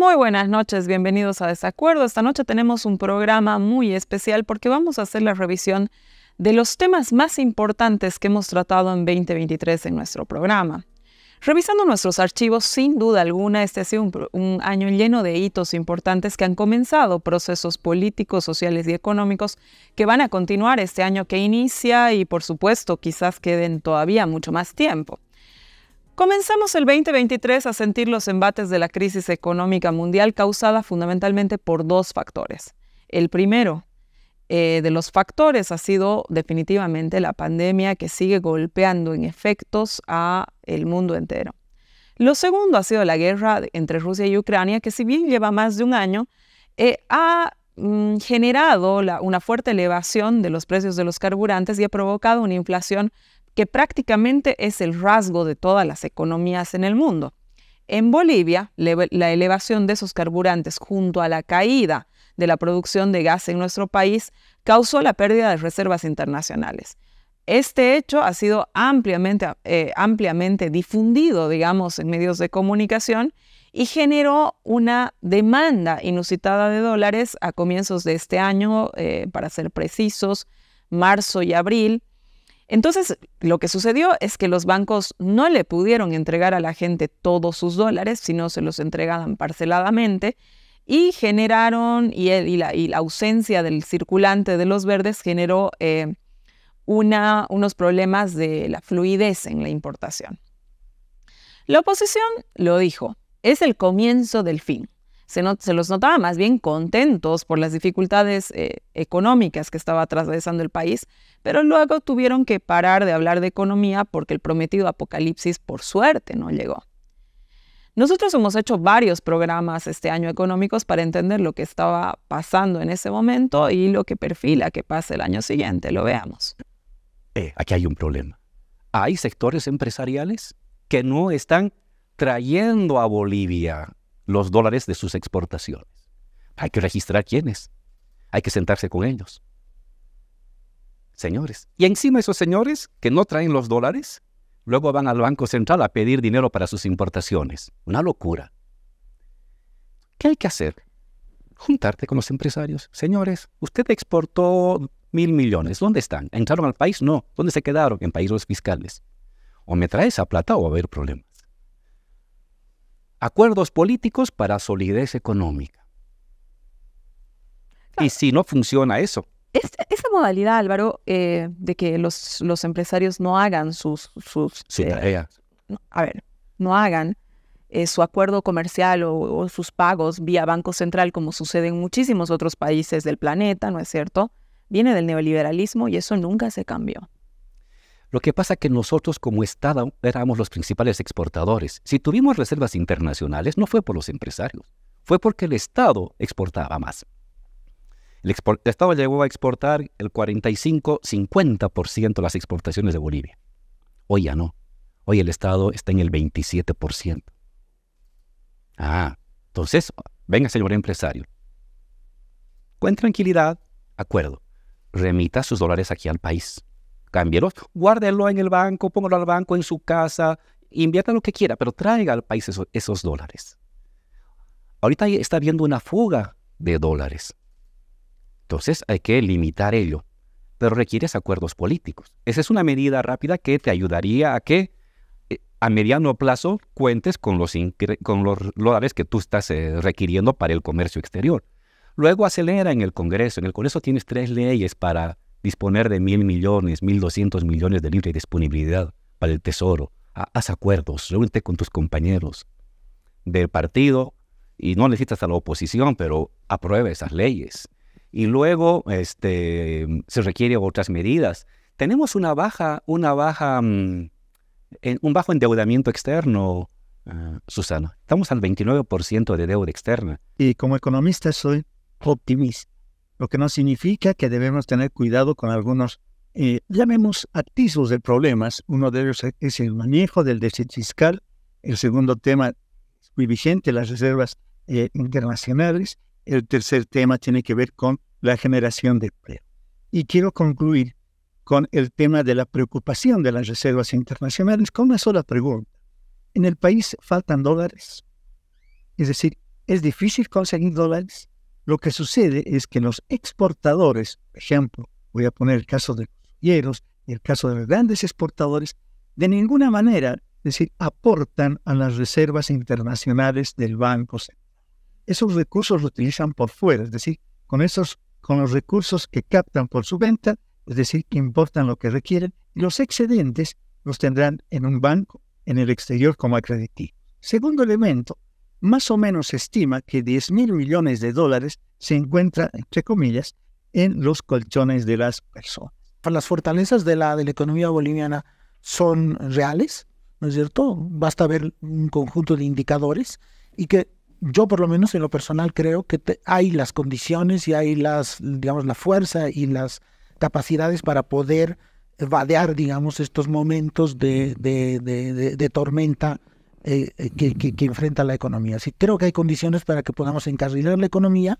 Muy buenas noches, bienvenidos a Desacuerdo. Esta noche tenemos un programa muy especial porque vamos a hacer la revisión de los temas más importantes que hemos tratado en 2023 en nuestro programa. Revisando nuestros archivos, sin duda alguna, este ha sido un, año lleno de hitos importantes que han comenzado, procesos políticos, sociales y económicos que van a continuar este año que inicia y por supuesto quizás queden todavía mucho más tiempo. Comenzamos el 2023 a sentir los embates de la crisis económica mundial causada fundamentalmente por dos factores. El primero eh, de los factores ha sido definitivamente la pandemia que sigue golpeando en efectos a el mundo entero. Lo segundo ha sido la guerra entre Rusia y Ucrania, que si bien lleva más de un año, eh, ha mm, generado una fuerte elevación de los precios de los carburantes y ha provocado una inflación que prácticamente es el rasgo de todas las economías en el mundo. En Bolivia, la elevación de esos carburantes junto a la caída de la producción de gas en nuestro país causó la pérdida de reservas internacionales. Este hecho ha sido ampliamente, eh, ampliamente difundido, digamos, en medios de comunicación y generó una demanda inusitada de dólares a comienzos de este año, eh, para ser precisos, marzo y abril, entonces, lo que sucedió es que los bancos no le pudieron entregar a la gente todos sus dólares, sino se los entregaban parceladamente y generaron, y, la, ausencia del circulante de los verdes generó eh, unos problemas de la fluidez en la importación. La oposición lo dijo, es el comienzo del fin se, los notaba más bien contentos por las dificultades eh, económicas que estaba atravesando el país, pero luego tuvieron que parar de hablar de economía porque el prometido apocalipsis, por suerte, no llegó. Nosotros hemos hecho varios programas este año económicos para entender lo que estaba pasando en ese momento y lo que perfila que pase el año siguiente. Lo veamos. Eh, aquí hay un problema. Hay sectores empresariales que no están trayendo a Bolivia los dólares de sus exportaciones. Hay que registrar quiénes. Hay que sentarse con ellos. Señores. Y encima esos señores que no traen los dólares, luego van al Banco Central a pedir dinero para sus importaciones. Una locura. ¿Qué hay que hacer? Juntarte con los empresarios. Señores, usted exportó mil millones. ¿Dónde están? ¿Entraron al país? No. ¿Dónde se quedaron? En países fiscales. O me trae esa plata o va a haber problemas acuerdos políticos para solidez económica. Y si no funciona eso. esa modalidad, Álvaro, eh, de que los, empresarios no hagan sus... sus Su eh, a ver, no hagan eh, su acuerdo comercial o, sus pagos vía Banco Central, como sucede en muchísimos otros países del planeta, ¿no es cierto? Viene del neoliberalismo y eso nunca se cambió. Lo que pasa es que nosotros como Estado éramos los principales exportadores. Si tuvimos reservas internacionales no fue por los empresarios, fue porque el Estado exportaba más. El, Estado llegó a exportar el 45-50% de las exportaciones de Bolivia. Hoy ya no. Hoy el Estado está en el 27%. Ah, entonces, venga señor empresario. Con tranquilidad, acuerdo. Remita sus dólares aquí al país cámbielos, guárdenlo en el banco, póngalo al banco en su casa, invierta lo que quiera, pero traiga al país esos, dólares. Ahorita está habiendo una fuga de dólares. Entonces hay que limitar ello, pero requieres acuerdos políticos. Esa es una medida rápida que te ayudaría a que eh, a mediano plazo cuentes con los, con los dólares que tú estás eh, requiriendo para el comercio exterior. Luego acelera en el Congreso. En el Congreso tienes tres leyes para disponer de mil millones, mil doscientos millones de libre disponibilidad para el tesoro. Haz acuerdos, reúnete con tus compañeros del partido y no necesitas a la oposición, pero apruebe esas leyes. Y luego este, se requiere otras medidas. Tenemos una baja, una baja, mm, un bajo endeudamiento externo, ah, Susana. Estamos al 29% de deuda externa. Y como economista soy optimista lo que no significa que debemos tener cuidado con algunos, eh, llamemos, atisbos de problemas. Uno de ellos e, es el manejo del déficit fiscal. El segundo tema es muy vigente, las reservas eh, internacionales. El tercer tema tiene que ver con la generación de empleo. Y quiero concluir con el tema de la preocupación de las reservas internacionales con una sola pregunta. En el país faltan dólares. Es decir, ¿es difícil conseguir dólares? Lo que sucede es que los exportadores, por ejemplo, voy a poner el caso de los y el caso de los grandes exportadores, de ninguna manera, es decir, aportan a las reservas internacionales del Banco Esos recursos los utilizan por fuera, es decir, con, esos, con los recursos que captan por su venta, es decir, que importan lo que requieren, y los excedentes los tendrán en un banco en el exterior como acreditivo. Segundo elemento, más o menos se estima que 10 mil millones de dólares se encuentran, entre comillas, en los colchones de las personas. ¿Las fortalezas de la, de la economía boliviana son reales? ¿No es cierto? Basta ver un conjunto de indicadores y que yo por lo menos en lo personal creo que hay las condiciones y hay las, digamos, la fuerza y las capacidades para poder vadear, digamos, estos momentos de, de, de tormenta eh, eh, que, que, enfrenta la economía. Sí, creo que hay condiciones para que podamos encarrilar la economía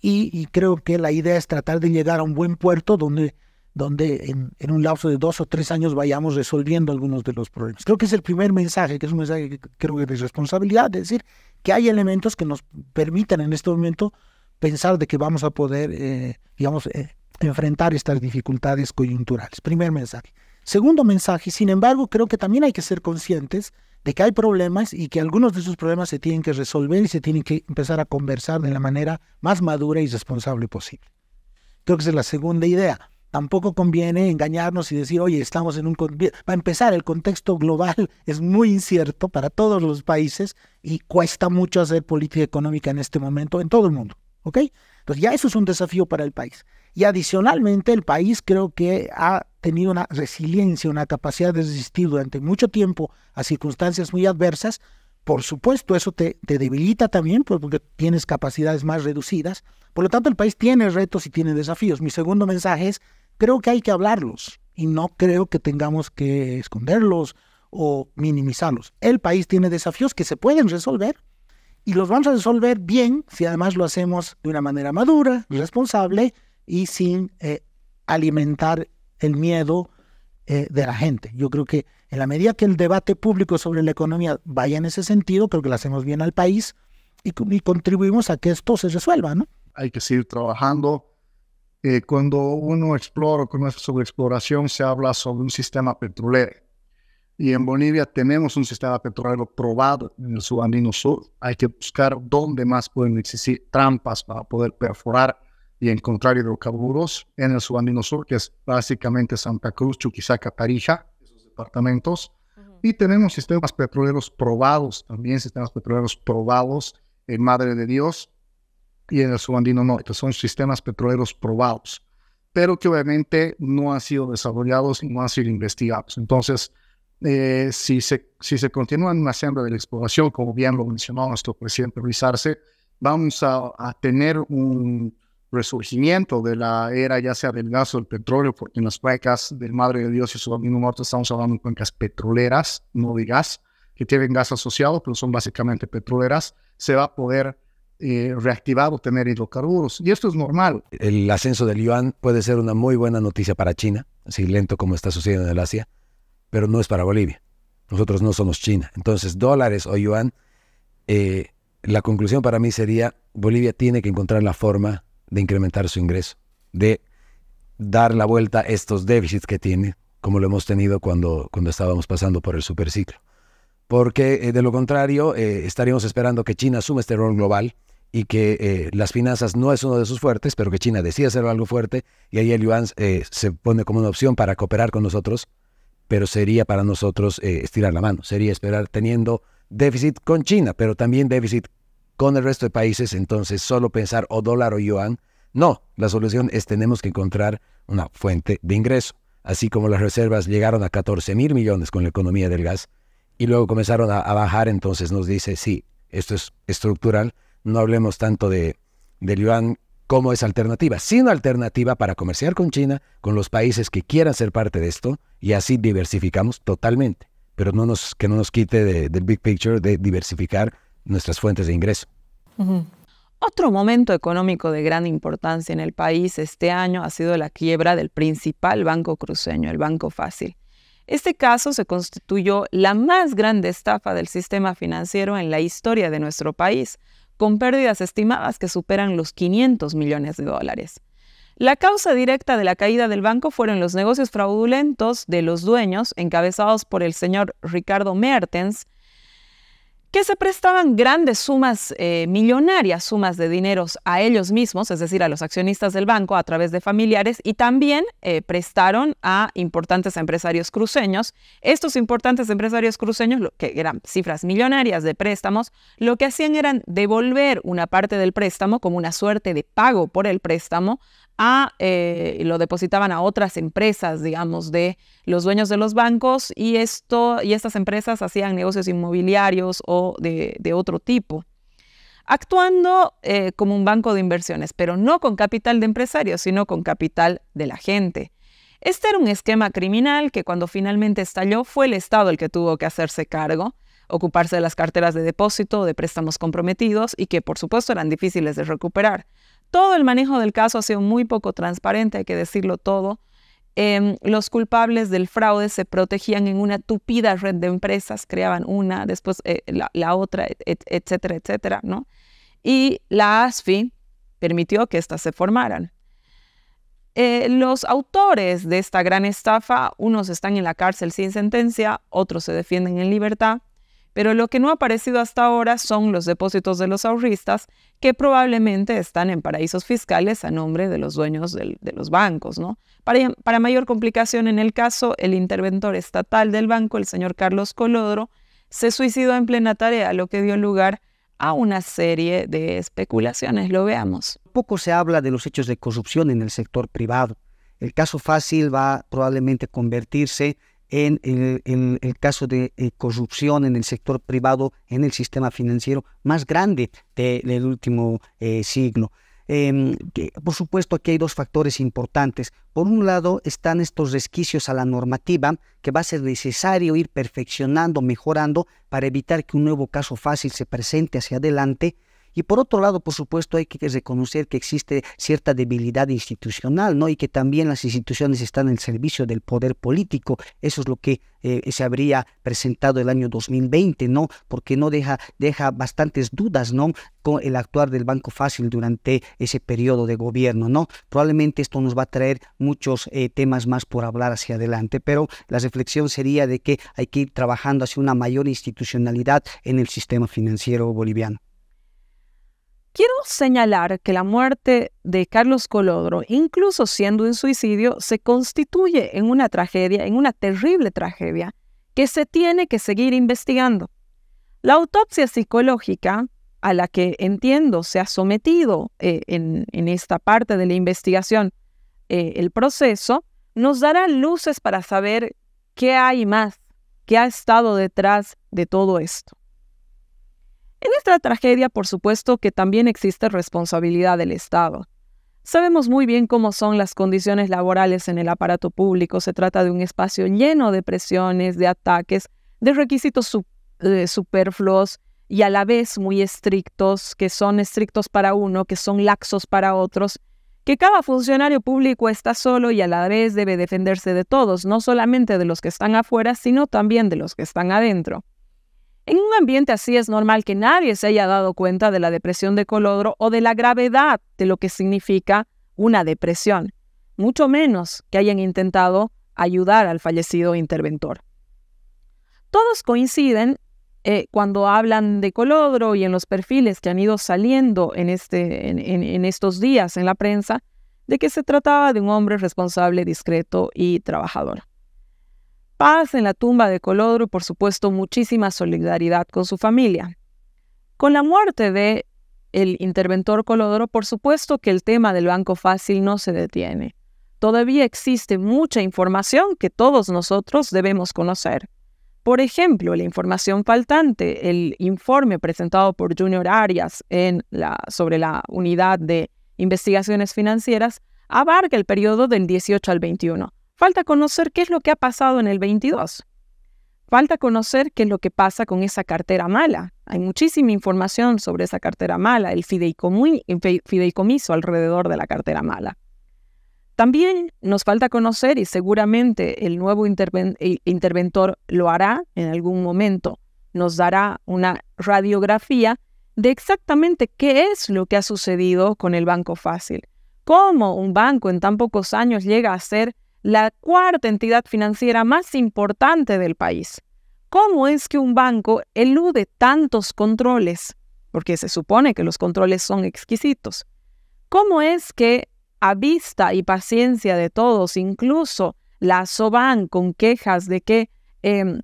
y, creo que la idea es tratar de llegar a un buen puerto donde, donde en, un lapso de dos o tres años vayamos resolviendo algunos de los problemas. Creo que es el primer mensaje, que es un mensaje que creo que de responsabilidad, es decir, que hay elementos que nos permitan en este momento pensar de que vamos a poder, eh, digamos, enfrentar estas dificultades coyunturales. Primer mensaje. Segundo mensaje, sin embargo, creo que también hay que ser conscientes de que hay problemas y que algunos de esos problemas se tienen que resolver y se tienen que empezar a conversar de la manera más madura y responsable posible. Creo que esa es la segunda idea. Tampoco conviene engañarnos y decir, oye, estamos en un... Para empezar, el contexto global es muy incierto para todos los países y cuesta mucho hacer política económica en este momento en todo el mundo. ¿Ok? Entonces ya eso es un desafío para el país. Y adicionalmente el país creo que ha tenido una resiliencia, una capacidad de resistir durante mucho tiempo a circunstancias muy adversas. Por supuesto, eso te, debilita también pues, porque tienes capacidades más reducidas. Por lo tanto, el país tiene retos y tiene desafíos. Mi segundo mensaje es, creo que hay que hablarlos y no creo que tengamos que esconderlos o minimizarlos. El país tiene desafíos que se pueden resolver y los vamos a resolver bien si además lo hacemos de una manera madura, responsable y sin eh, alimentar el miedo eh, de la gente. Yo creo que en la medida que el debate público sobre la economía vaya en ese sentido, creo que le hacemos bien al país y, contribuimos a que esto se resuelva, ¿no? Hay que seguir trabajando. Eh, cuando uno explora, con sobre exploración, se habla sobre un sistema petrolero. Y en Bolivia tenemos un sistema petrolero probado en el subandino sur. Hay que buscar dónde más pueden existir trampas para poder perforar y encontrar hidrocarburos en el subandino sur, que es básicamente Santa Cruz, Chuquisaca, Tarija, esos departamentos. Y tenemos sistemas petroleros probados, también sistemas petroleros probados en Madre de Dios y en el subandino norte. Son sistemas petroleros probados, pero que obviamente no han sido desarrollados y no han sido investigados. Entonces, eh, si, se, si se continúa en una de la exploración, como bien lo mencionó nuestro presidente Luis Arce, vamos a tener un, resurgimiento de la era, ya sea del gas o del petróleo, porque en las cuencas del Madre de Dios y su domingo Muerto estamos hablando de cuencas petroleras, no de gas, que tienen gas asociado, pero son básicamente petroleras, se va a poder eh, reactivar o tener hidrocarburos. Y esto es normal. El ascenso del yuan puede ser una muy buena noticia para China, así lento como está sucediendo en el Asia, pero no es para Bolivia. Nosotros no somos China. Entonces, dólares o yuan, eh, la conclusión para mí sería, Bolivia tiene que encontrar la forma de incrementar su ingreso, de dar la vuelta a estos déficits que tiene, como lo hemos tenido cuando, cuando estábamos pasando por el superciclo. Porque eh, de lo contrario, eh, estaríamos esperando que China asuma este rol global y que eh, las finanzas no es uno de sus fuertes, pero que China decide hacer algo fuerte y ahí el yuan se pone como una opción para cooperar con nosotros, pero sería para nosotros estirar la mano, sería esperar teniendo déficit con China, pero también déficit con el resto de países, entonces solo pensar o dólar o yuan. No, la solución es tenemos que encontrar una fuente de ingreso. Así como las reservas llegaron a 14 mil millones con la economía del gas y luego comenzaron a, bajar, entonces nos dice, sí, esto es estructural, no hablemos tanto de, del yuan como es alternativa, sino alternativa para comerciar con China, con los países que quieran ser parte de esto y así diversificamos totalmente pero no nos, que no nos quite del big picture de diversificar nuestras fuentes de ingreso. Otro momento económico de gran importancia en el país este año ha sido la quiebra del principal banco cruceño, el Banco Fácil. Este caso se constituyó la más grande estafa del sistema financiero en la historia de nuestro país, con pérdidas estimadas que superan los 500 millones de dólares. La causa directa de la caída del banco fueron los negocios fraudulentos de los dueños, encabezados por el señor Ricardo Mertens, que se prestaban grandes sumas eh, millonarias, sumas de dineros a ellos mismos, es decir, a los accionistas del banco a través de familiares, y también eh, prestaron a importantes empresarios cruceños. Estos importantes empresarios cruceños, que eran cifras millonarias de préstamos, lo que hacían era devolver una parte del préstamo como una suerte de pago por el préstamo eh, lo depositaban a otras empresas, digamos, de los dueños de los bancos y, esto, y estas empresas hacían negocios inmobiliarios o de, otro tipo actuando eh, como un banco de inversiones, pero no con capital de empresarios, sino con capital de la gente. Este era un esquema criminal que cuando finalmente estalló fue el Estado el que tuvo que hacerse cargo, ocuparse de las carteras de depósito, de préstamos comprometidos y que por supuesto eran difíciles de recuperar. Todo el manejo del caso ha sido muy poco transparente, hay que decirlo todo. Em, los culpables del fraude se protegían en una tupida red de empresas, creaban una, después eh, la, otra, etcétera, etcétera, ¿no? Y la ASFI permitió que éstas se formaran. Eh, los autores de esta gran estafa, unos están en la cárcel sin sentencia, otros se defienden en libertad, pero lo que no ha aparecido hasta ahora son los depósitos de los ahorristas, que probablemente están en paraísos fiscales a nombre de los dueños de los bancos. Para, mayor complicación en el caso, el interventor estatal del banco, el señor Carlos Colodro, se suicidó en plena tarea, lo que dio lugar a una serie de especulaciones. Lo veamos. Poco se habla de los hechos de corrupción en el sector privado. El caso fácil va probablemente a convertirse en el, caso de eh, corrupción en el sector privado, en el sistema financiero más grande del último signo. Eh, siglo. Em, por supuesto, aquí hay dos factores importantes. Por un lado, están estos resquicios a la normativa que va a ser necesario ir perfeccionando, mejorando, para evitar que un nuevo caso fácil se presente hacia adelante y por otro lado, por supuesto, hay que reconocer que existe cierta debilidad institucional, ¿no? Y que también las instituciones están al servicio del poder político. Eso es lo que eh, se habría presentado el año 2020, ¿no? Porque no deja, deja bastantes dudas, ¿no? Con el actuar del Banco Fácil durante ese periodo de gobierno, ¿no? Probablemente esto nos va a traer muchos eh, temas más por hablar hacia adelante, pero la reflexión sería de que hay que ir trabajando hacia una mayor institucionalidad en el sistema financiero boliviano. Quiero señalar que la muerte de Carlos Colodro, incluso siendo un suicidio, se constituye en una tragedia, en una terrible tragedia, que se tiene que seguir investigando. La autopsia psicológica a la que entiendo se ha sometido eh, en, esta parte de la investigación eh, el proceso, nos dará luces para saber qué hay más, qué ha estado detrás de todo esto. En esta tragedia, por supuesto, que también existe responsabilidad del Estado. Sabemos muy bien cómo son las condiciones laborales en el aparato público. Se trata de un espacio lleno de presiones, de ataques, de requisitos eh, superfluos y a la vez muy estrictos, que son estrictos para uno, que son laxos para otros, que cada funcionario público está solo y a la vez debe defenderse de todos, no solamente de los que están afuera, sino también de los que están adentro. En un ambiente así es normal que nadie se haya dado cuenta de la depresión de colodro o de la gravedad de lo que significa una depresión, mucho menos que hayan intentado ayudar al fallecido interventor. Todos coinciden eh, cuando hablan de Colodro y en los perfiles que han ido saliendo este, en, estos días en la prensa, de que se trataba de un hombre responsable, discreto y trabajador. Paz en la tumba de Colodro y por supuesto muchísima solidaridad con su familia. Con la muerte de el interventor Colodro, por supuesto que el tema del Banco Fácil no se detiene. Todavía existe mucha información que todos nosotros debemos conocer. Por ejemplo, la información faltante, el informe presentado por Junior Arias sobre la unidad de investigaciones financieras, abarca el periodo del 18 al 21, Falta conocer qué es lo que ha pasado en el 22. Falta conocer qué es lo que pasa con esa cartera mala. Hay muchísima información sobre esa cartera mala, el fideicomiso alrededor de la cartera mala. También nos falta conocer, y seguramente el nuevo interventor lo hará en algún momento, nos dará una radiografía de exactamente qué es lo que ha sucedido con el Banco Fácil. ¿Cómo un banco en tan pocos años llega a ser la cuarta entidad financiera más importante del país. ¿Cómo es que un banco elude tantos controles? Porque se supone que los controles son exquisitos. ¿Cómo es que a vista y paciencia de todos, incluso la SOBAN con quejas de que em,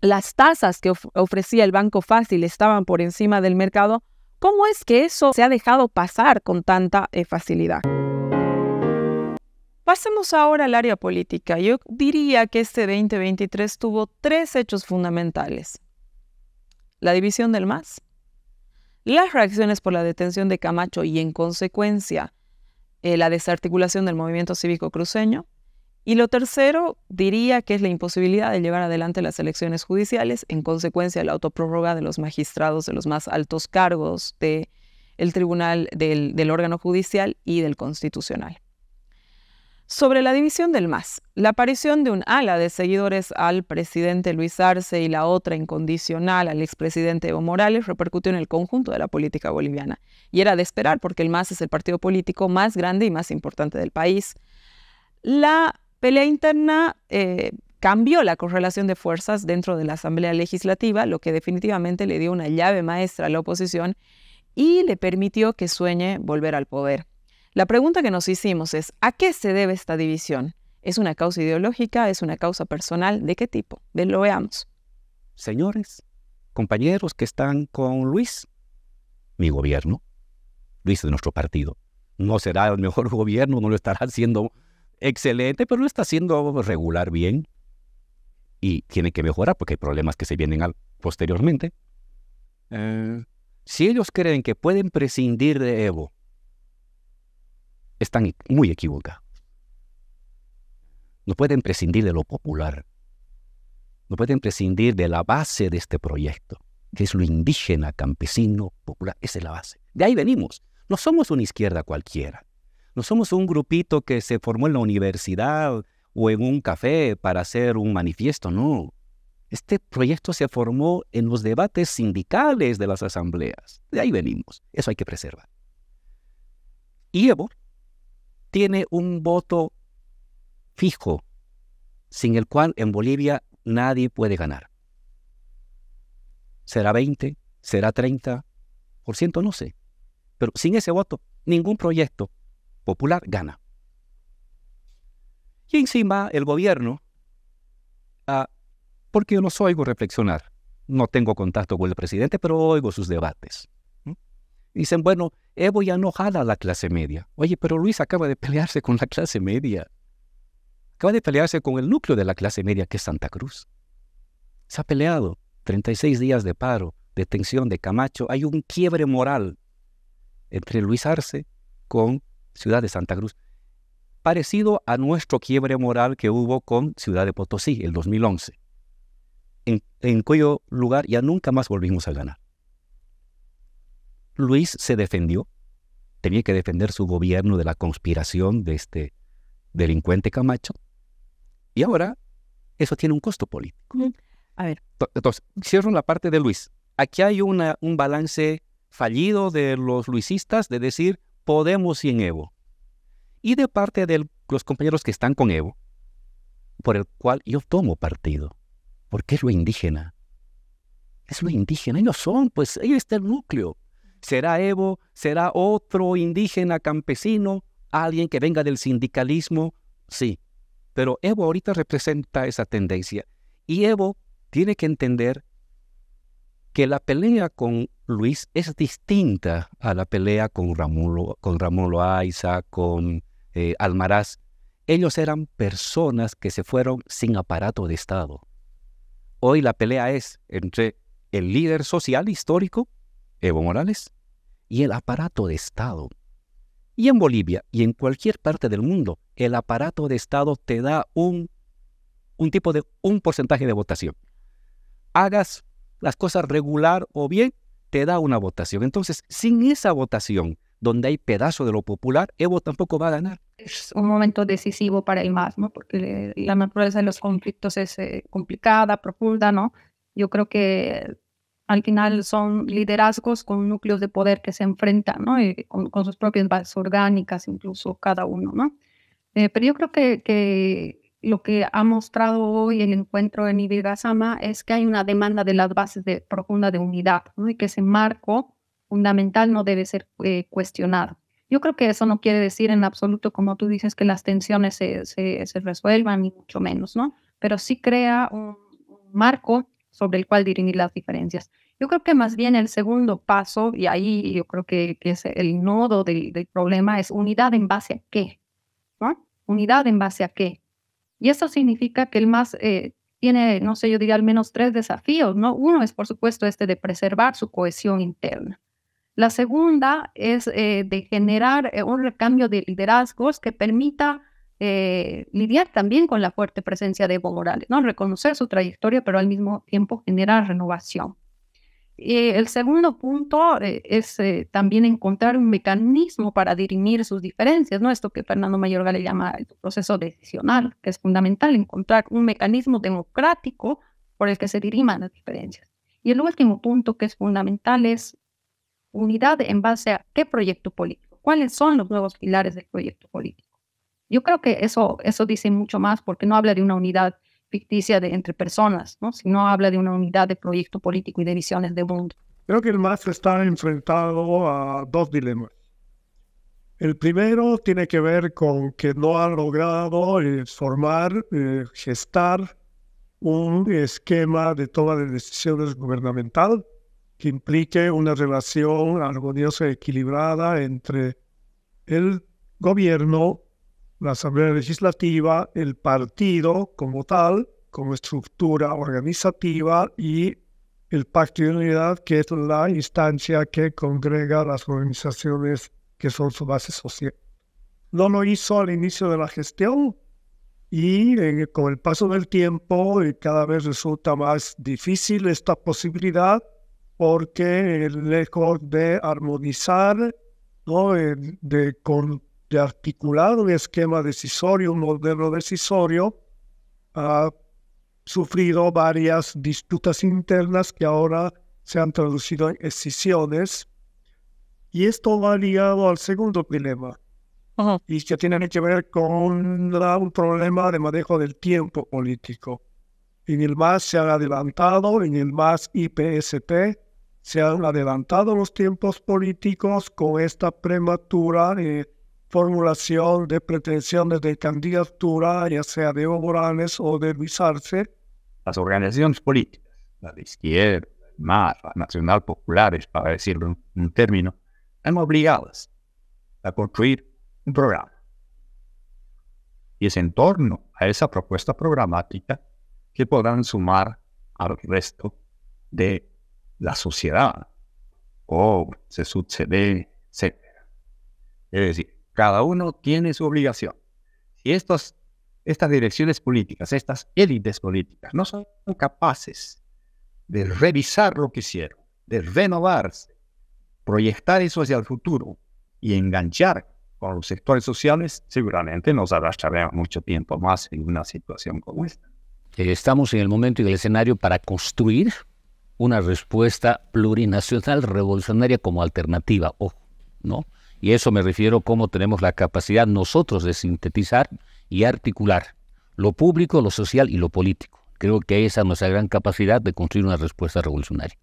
las tasas que ofrecía el Banco Fácil estaban por encima del mercado, ¿cómo es que eso se ha dejado pasar con tanta eh, facilidad? Pasemos ahora al área política. Yo diría que este 2023 tuvo tres hechos fundamentales. La división del MAS, las reacciones por la detención de Camacho y en consecuencia eh, la desarticulación del movimiento cívico cruceño. Y lo tercero, diría que es la imposibilidad de llevar adelante las elecciones judiciales, en consecuencia de la autoprórroga de los magistrados de los más altos cargos del tribunal, del órgano judicial y del constitucional sobre la división del MAS, la aparición de un ala de seguidores al presidente Luis Arce y la otra incondicional al expresidente Evo Morales repercutió en el conjunto de la política boliviana. Y era de esperar porque el MAS es el partido político más grande y más importante del país. La pelea interna eh, cambió la correlación de fuerzas dentro de la Asamblea Legislativa, lo que definitivamente le dio una llave maestra a la oposición y le permitió que sueñe volver al poder. La pregunta que nos hicimos es, ¿a qué se debe esta división? ¿Es una causa ideológica? ¿Es una causa personal? ¿De qué tipo? De lo veamos. Señores, compañeros que están con Luis, mi gobierno, Luis de nuestro partido, no será el mejor gobierno, no lo estará haciendo excelente, pero lo está haciendo regular bien y tiene que mejorar porque hay problemas que se vienen posteriormente. Eh, si ellos creen que pueden prescindir de Evo están muy equivocados. No pueden prescindir de lo popular. No pueden prescindir de la base de este proyecto, que es lo indígena, campesino, popular. Esa es la base. De ahí venimos. No somos una izquierda cualquiera. No somos un grupito que se formó en la universidad o en un café para hacer un manifiesto, no. Este proyecto se formó en los debates sindicales de las asambleas. De ahí venimos. Eso hay que preservar. Y Evo, tiene un voto fijo, sin el cual en Bolivia nadie puede ganar. ¿Será 20? ¿Será 30? Por ciento no sé. Pero sin ese voto, ningún proyecto popular gana. Y encima el gobierno, ah, porque yo los oigo reflexionar, no tengo contacto con el presidente, pero oigo sus debates. Dicen, bueno, Evo ya enojada a la clase media. Oye, pero Luis acaba de pelearse con la clase media. Acaba de pelearse con el núcleo de la clase media, que es Santa Cruz. Se ha peleado 36 días de paro, detención de Camacho. Hay un quiebre moral entre Luis Arce con Ciudad de Santa Cruz, parecido a nuestro quiebre moral que hubo con Ciudad de Potosí el 2011, en, en cuyo lugar ya nunca más volvimos a ganar. Luis se defendió, tenía que defender su gobierno de la conspiración de este delincuente Camacho, y ahora eso tiene un costo político. A ver. Entonces, cierro la parte de Luis. Aquí hay un balance fallido de los luisistas de decir Podemos sin Evo. Y de parte de los compañeros que están con Evo, por el cual yo tomo partido, porque es lo indígena. Es lo indígena, ellos son, pues, ellos está el núcleo será Evo, será otro indígena campesino, alguien que venga del sindicalismo, sí. Pero Evo ahorita representa esa tendencia. Y Evo tiene que entender que la pelea con Luis es distinta a la pelea con Ramón, con Loaiza, con eh, Almaraz. Ellos eran personas que se fueron sin aparato de Estado. Hoy la pelea es entre el líder social histórico Evo Morales y el aparato de Estado. Y en Bolivia y en cualquier parte del mundo, el aparato de Estado te da un, un tipo de un porcentaje de votación. Hagas las cosas regular o bien, te da una votación. Entonces, sin esa votación, donde hay pedazo de lo popular, Evo tampoco va a ganar. Es un momento decisivo para el más ¿no? Porque la naturaleza de los conflictos es eh, complicada, profunda, ¿no? Yo creo que al final son liderazgos con núcleos de poder que se enfrentan, ¿no? con, sus propias bases orgánicas, incluso cada uno, ¿no? Eh, pero yo creo que, lo que ha mostrado hoy el encuentro en Ibigasama es que hay una demanda de las bases de, profunda de unidad, Y que ese marco fundamental no debe ser eh, cuestionado. Yo creo que eso no quiere decir en absoluto, como tú dices, que las tensiones se, resuelvan, ni mucho menos, ¿no? Pero sí crea un marco sobre el cual dirimir las diferencias. Yo creo que más bien el segundo paso, y ahí yo creo que, es el nodo del, problema, es unidad en base a qué. ¿no? Unidad en base a qué. Y eso significa que el más eh, tiene, no sé, yo diría al menos tres desafíos. ¿no? Uno es, por supuesto, este de preservar su cohesión interna. La segunda es eh, de generar eh, un recambio de liderazgos que permita eh, lidiar también con la fuerte presencia de Evo Morales, ¿no? reconocer su trayectoria, pero al mismo tiempo generar renovación. Eh, el segundo punto eh, es también encontrar un mecanismo para dirimir sus diferencias, ¿no? Esto que Fernando Mayorga le llama el proceso decisional, que es fundamental encontrar un mecanismo democrático por el que se diriman las diferencias. Y el último punto que es fundamental es unidad en base a qué proyecto político, cuáles son los nuevos pilares del proyecto político. Yo creo que eso, eso dice mucho más porque no habla de una unidad ficticia de, entre personas, ¿no? sino habla de una unidad de proyecto político y de visiones de mundo. Creo que el MAS está enfrentado a dos dilemas. El primero tiene que ver con que no ha logrado eh, formar, eh, gestar un esquema de toma de decisiones gubernamental que implique una relación armoniosa y equilibrada entre el gobierno la Asamblea Legislativa, el partido como tal, como estructura organizativa y el Pacto de Unidad, que es la instancia que congrega las organizaciones que son su base social. No lo hizo al inicio de la gestión y con el paso del tiempo eh, cada vez resulta más difícil esta posibilidad porque el lejos de armonizar, ¿no? de con de articular un esquema decisorio, un modelo decisorio, ha sufrido varias disputas internas que ahora se han traducido en escisiones. Y esto va ligado al segundo dilema, y que tiene que ver con un problema de manejo del tiempo político. En el MAS se han adelantado, en el MAS IPSP se han adelantado los tiempos políticos con esta prematura de eh, formulación de pretensiones de candidatura, ya sea de Evo o de Luis Las organizaciones políticas, la de izquierda, más las nacional populares, para decirlo en un término, están obligadas a construir un programa. Y es en torno a esa propuesta programática que podrán sumar al resto de la sociedad. O se sucede, etc. Es decir, cada uno tiene su obligación. Si estos, estas direcciones políticas, estas élites políticas, no son capaces de revisar lo que hicieron, de renovarse, proyectar eso hacia el futuro y enganchar con los sectores sociales, seguramente nos arrastraremos mucho tiempo más en una situación como esta. Eh, estamos en el momento y el escenario para construir una respuesta plurinacional revolucionaria como alternativa, ojo, ¿no? Y eso me refiero a cómo tenemos la capacidad nosotros de sintetizar y articular lo público, lo social y lo político. Creo que esa es nuestra gran capacidad de construir una respuesta revolucionaria.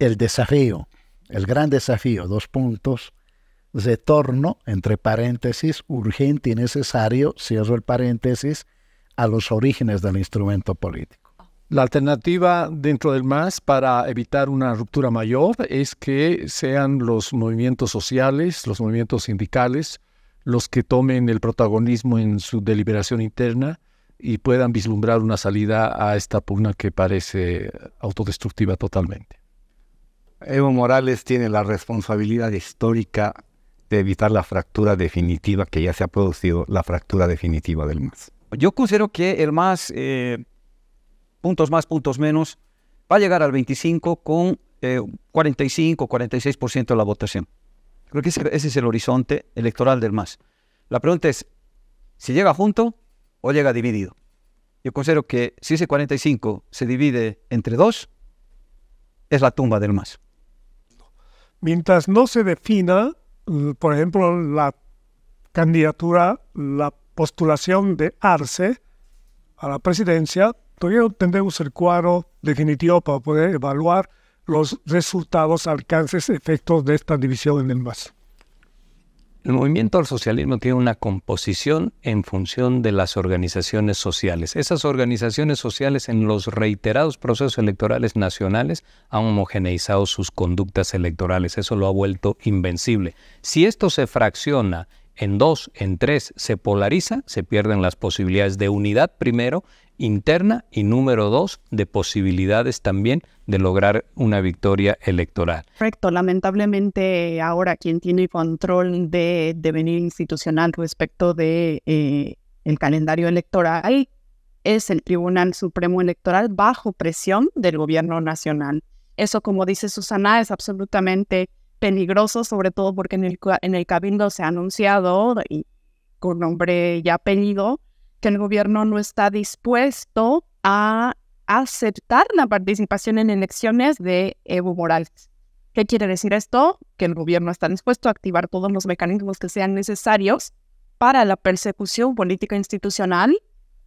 El desafío, el gran desafío, dos puntos, retorno, entre paréntesis, urgente y necesario, cierro el paréntesis, a los orígenes del instrumento político. La alternativa dentro del MAS para evitar una ruptura mayor es que sean los movimientos sociales, los movimientos sindicales, los que tomen el protagonismo en su deliberación interna y puedan vislumbrar una salida a esta pugna que parece autodestructiva totalmente. Evo Morales tiene la responsabilidad histórica de evitar la fractura definitiva que ya se ha producido, la fractura definitiva del MAS. Yo considero que el MAS... Eh, puntos más, puntos menos, va a llegar al 25 con 45 45, 46% de la votación. Creo que ese, ese, es el horizonte electoral del MAS. La pregunta es, ¿si llega junto o llega dividido? Yo considero que si ese 45 se divide entre dos, es la tumba del MAS. Mientras no se defina, por ejemplo, la candidatura, la postulación de Arce a la presidencia, Todavía no el cuadro definitivo para poder evaluar los resultados, alcances, efectos de esta división en el MAS. El movimiento al socialismo tiene una composición en función de las organizaciones sociales. Esas organizaciones sociales en los reiterados procesos electorales nacionales han homogeneizado sus conductas electorales. Eso lo ha vuelto invencible. Si esto se fracciona en dos, en tres, se polariza, se pierden las posibilidades de unidad primero interna y número dos, de posibilidades también de lograr una victoria electoral. Correcto, lamentablemente ahora quien tiene control de devenir institucional respecto de eh, el calendario electoral es el Tribunal Supremo Electoral bajo presión del gobierno nacional. Eso, como dice Susana, es absolutamente peligroso, sobre todo porque en el, en Cabildo se ha anunciado, con nombre ya apellido, que el gobierno no está dispuesto a aceptar la participación en elecciones de Evo Morales. ¿Qué quiere decir esto? Que el gobierno está dispuesto a activar todos los mecanismos que sean necesarios para la persecución política institucional,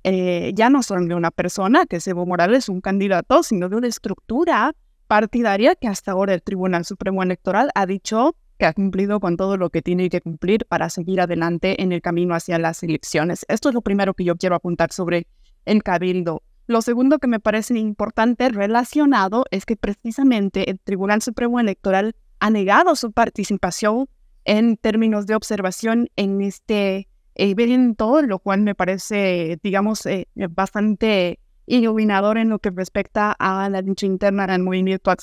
eh, ya no solo de una persona, que es Evo Morales, un candidato, sino de una estructura partidaria que hasta ahora el Tribunal Supremo Electoral ha dicho que ha cumplido con todo lo que tiene que cumplir para seguir adelante en el camino hacia las elecciones. Esto es lo primero que yo quiero apuntar sobre el cabildo. Lo segundo que me parece importante relacionado es que precisamente el Tribunal Supremo Electoral ha negado su participación en términos de observación en este evento, lo cual me parece, digamos, eh, bastante iluminador en lo que respecta a la lucha interna del movimiento al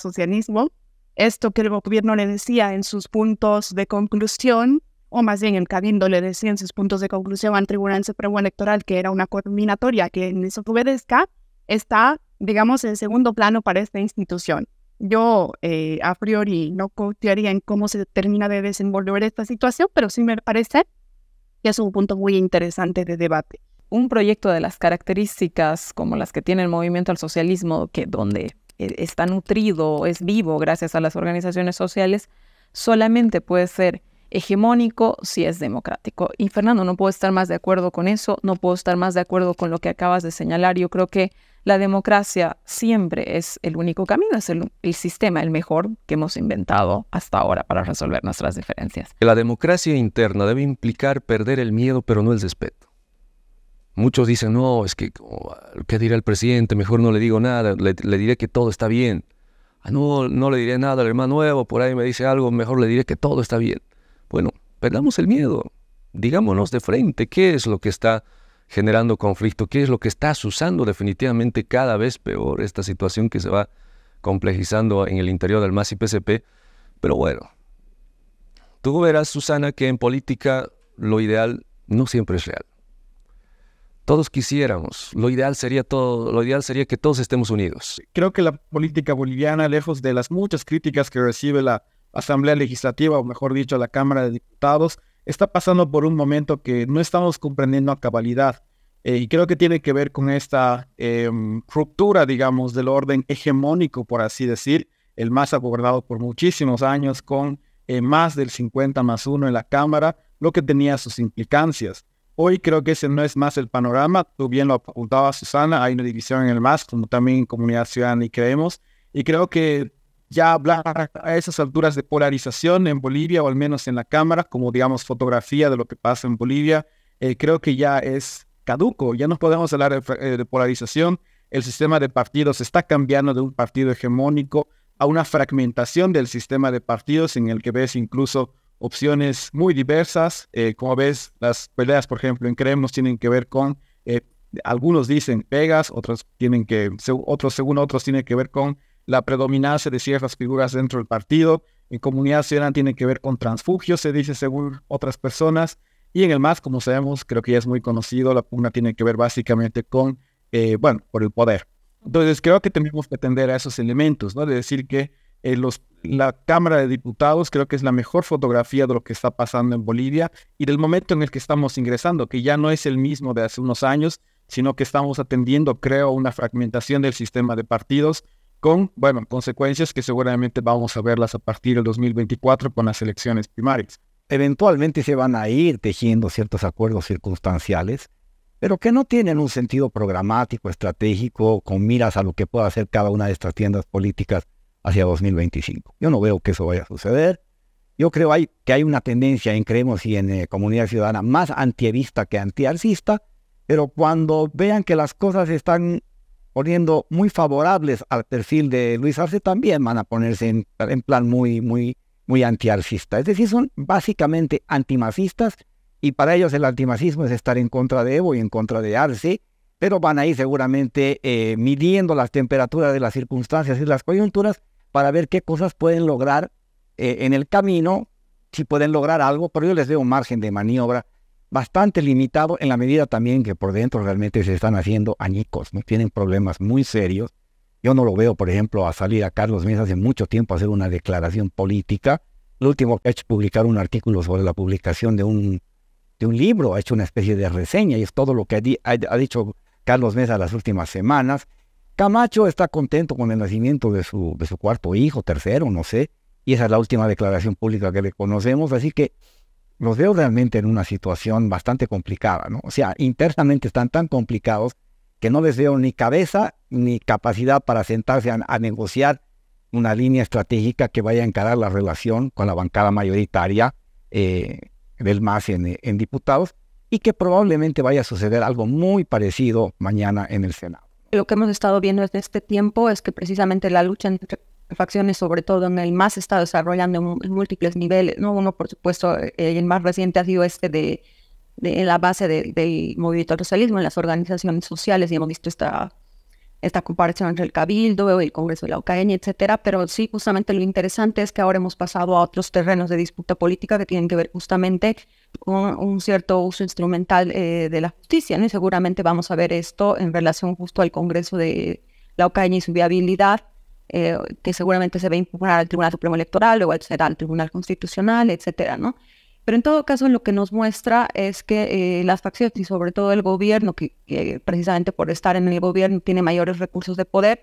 esto que el gobierno le decía en sus puntos de conclusión, o más bien el cabildo le decía en sus puntos de conclusión al Tribunal Supremo Electoral que era una combinatoria que en eso obedezca, está, digamos, en segundo plano para esta institución. Yo eh, a priori no confiaría en cómo se termina de desenvolver esta situación, pero sí me parece que es un punto muy interesante de debate. Un proyecto de las características como las que tiene el movimiento al socialismo, que donde eh, está nutrido, es vivo gracias a las organizaciones sociales, solamente puede ser hegemónico si es democrático. Y Fernando, no puedo estar más de acuerdo con eso, no puedo estar más de acuerdo con lo que acabas de señalar. Yo creo que la democracia siempre es el único camino, es el, el sistema, el mejor que hemos inventado hasta ahora para resolver nuestras diferencias. La democracia interna debe implicar perder el miedo, pero no el respeto. Muchos dicen, no, es que, oh, ¿qué dirá el presidente? Mejor no le digo nada, le, diré que todo está bien. Ah, no, no le diré nada al hermano nuevo, por ahí me dice algo, mejor le diré que todo está bien. Bueno, perdamos el miedo, digámonos de frente qué es lo que está generando conflicto, qué es lo que está usando definitivamente cada vez peor esta situación que se va complejizando en el interior del MAS y PCP. Pero bueno, tú verás, Susana, que en política lo ideal no siempre es real todos quisiéramos. Lo ideal sería todo, lo ideal sería que todos estemos unidos. Creo que la política boliviana, lejos de las muchas críticas que recibe la Asamblea Legislativa, o mejor dicho, la Cámara de Diputados, está pasando por un momento que no estamos comprendiendo a cabalidad. Eh, y creo que tiene que ver con esta em, ruptura, digamos, del orden hegemónico, por así decir. El más gobernado por muchísimos años con eh, más del 50 más 1 en la Cámara, lo que tenía sus implicancias. Hoy creo que ese no es más el panorama. Tú bien lo apuntabas, Susana, hay una división en el MAS, como también en Comunidad Ciudadana y Creemos. Y creo que ya hablar a esas alturas de polarización en Bolivia, o al menos en la Cámara, como digamos fotografía de lo que pasa en Bolivia, eh, creo que ya es caduco. Ya no podemos hablar eh, de polarización. El sistema de partidos está cambiando de un partido hegemónico a una fragmentación del sistema de partidos en el que ves incluso opciones muy diversas. Eh, como ves, las peleas, por ejemplo, en Kremnos tienen que ver con, eh, algunos dicen pegas, otros tienen que, otros según otros, tienen que ver con la predominancia de ciertas figuras dentro del partido. En comunidad ciudadana tiene que ver con transfugios, se dice según otras personas. Y en el MAS, como sabemos, creo que ya es muy conocido, la pugna tiene que ver básicamente con, eh, bueno, por el poder. Entonces creo que tenemos que atender a esos elementos, ¿no? De decir que eh, la Cámara de Diputados creo que es la mejor fotografía de lo que está pasando en Bolivia y del momento en el que estamos ingresando, que ya no es el mismo de hace unos años, sino que estamos atendiendo, creo, una fragmentación del sistema de partidos con, bueno, consecuencias que seguramente vamos a verlas a partir del 2024 con las elecciones primarias. Eventualmente se van a ir tejiendo ciertos acuerdos circunstanciales, pero que no tienen un sentido programático, estratégico, con miras a lo que pueda hacer cada una de estas tiendas políticas hacia 2025. Yo no veo que eso vaya a suceder. Yo creo que hay una tendencia en Creemos y en eh, Comunidad Ciudadana más antievista que antiarcista... pero cuando vean que las cosas están poniendo muy favorables al perfil de Luis Arce, también van a ponerse en, plan muy, muy, muy antiarcista. Es decir, son básicamente antimacistas y para ellos el antimacismo es estar en contra de Evo y en contra de Arce, pero van a ir seguramente eh, midiendo las temperaturas de las circunstancias y las coyunturas para ver qué cosas pueden lograr eh, en el camino, si pueden lograr algo, pero yo les veo un margen de maniobra bastante limitado en la medida también que por dentro realmente se están haciendo añicos, tienen problemas muy serios. Yo no lo veo, por ejemplo, a salir a Carlos Mesa hace mucho tiempo a hacer una declaración política. Lo último que ha hecho es publicar un artículo sobre la publicación de un, de un libro, ha hecho una especie de reseña y es todo lo que ha dicho Carlos Mesa las últimas semanas. Camacho está contento con el nacimiento de su, cuarto hijo, tercero, no sé, y esa es la última declaración pública que le conocemos, así que los veo realmente en una situación bastante complicada, ¿no? O sea, internamente están tan complicados que no les veo ni cabeza ni capacidad para sentarse a, negociar una línea estratégica que vaya a encarar la relación con la bancada mayoritaria eh, del MAS en diputados y que probablemente vaya a suceder algo muy parecido mañana en el Senado lo que hemos estado viendo desde este tiempo es que precisamente la lucha entre facciones, sobre todo en el más, estado está desarrollando en múltiples niveles. ¿no? Uno, por supuesto, eh, el más reciente ha sido este de, la base del movimiento socialismo en las organizaciones sociales y hemos visto esta esta comparación entre el Cabildo, el Congreso de la Ocaña, etcétera, pero sí, justamente lo interesante es que ahora hemos pasado a otros terrenos de disputa política que tienen que ver justamente con un cierto uso instrumental eh, de la justicia, ¿no? Y seguramente vamos a ver esto en relación justo al Congreso de la Ocaña y su viabilidad, eh, que seguramente se va a impugnar al Tribunal Supremo Electoral, luego será al Tribunal Constitucional, etcétera, ¿no? Pero en todo caso, lo que nos muestra es que eh, las facciones y sobre todo el gobierno, que, precisamente por estar en el gobierno tiene mayores recursos de poder,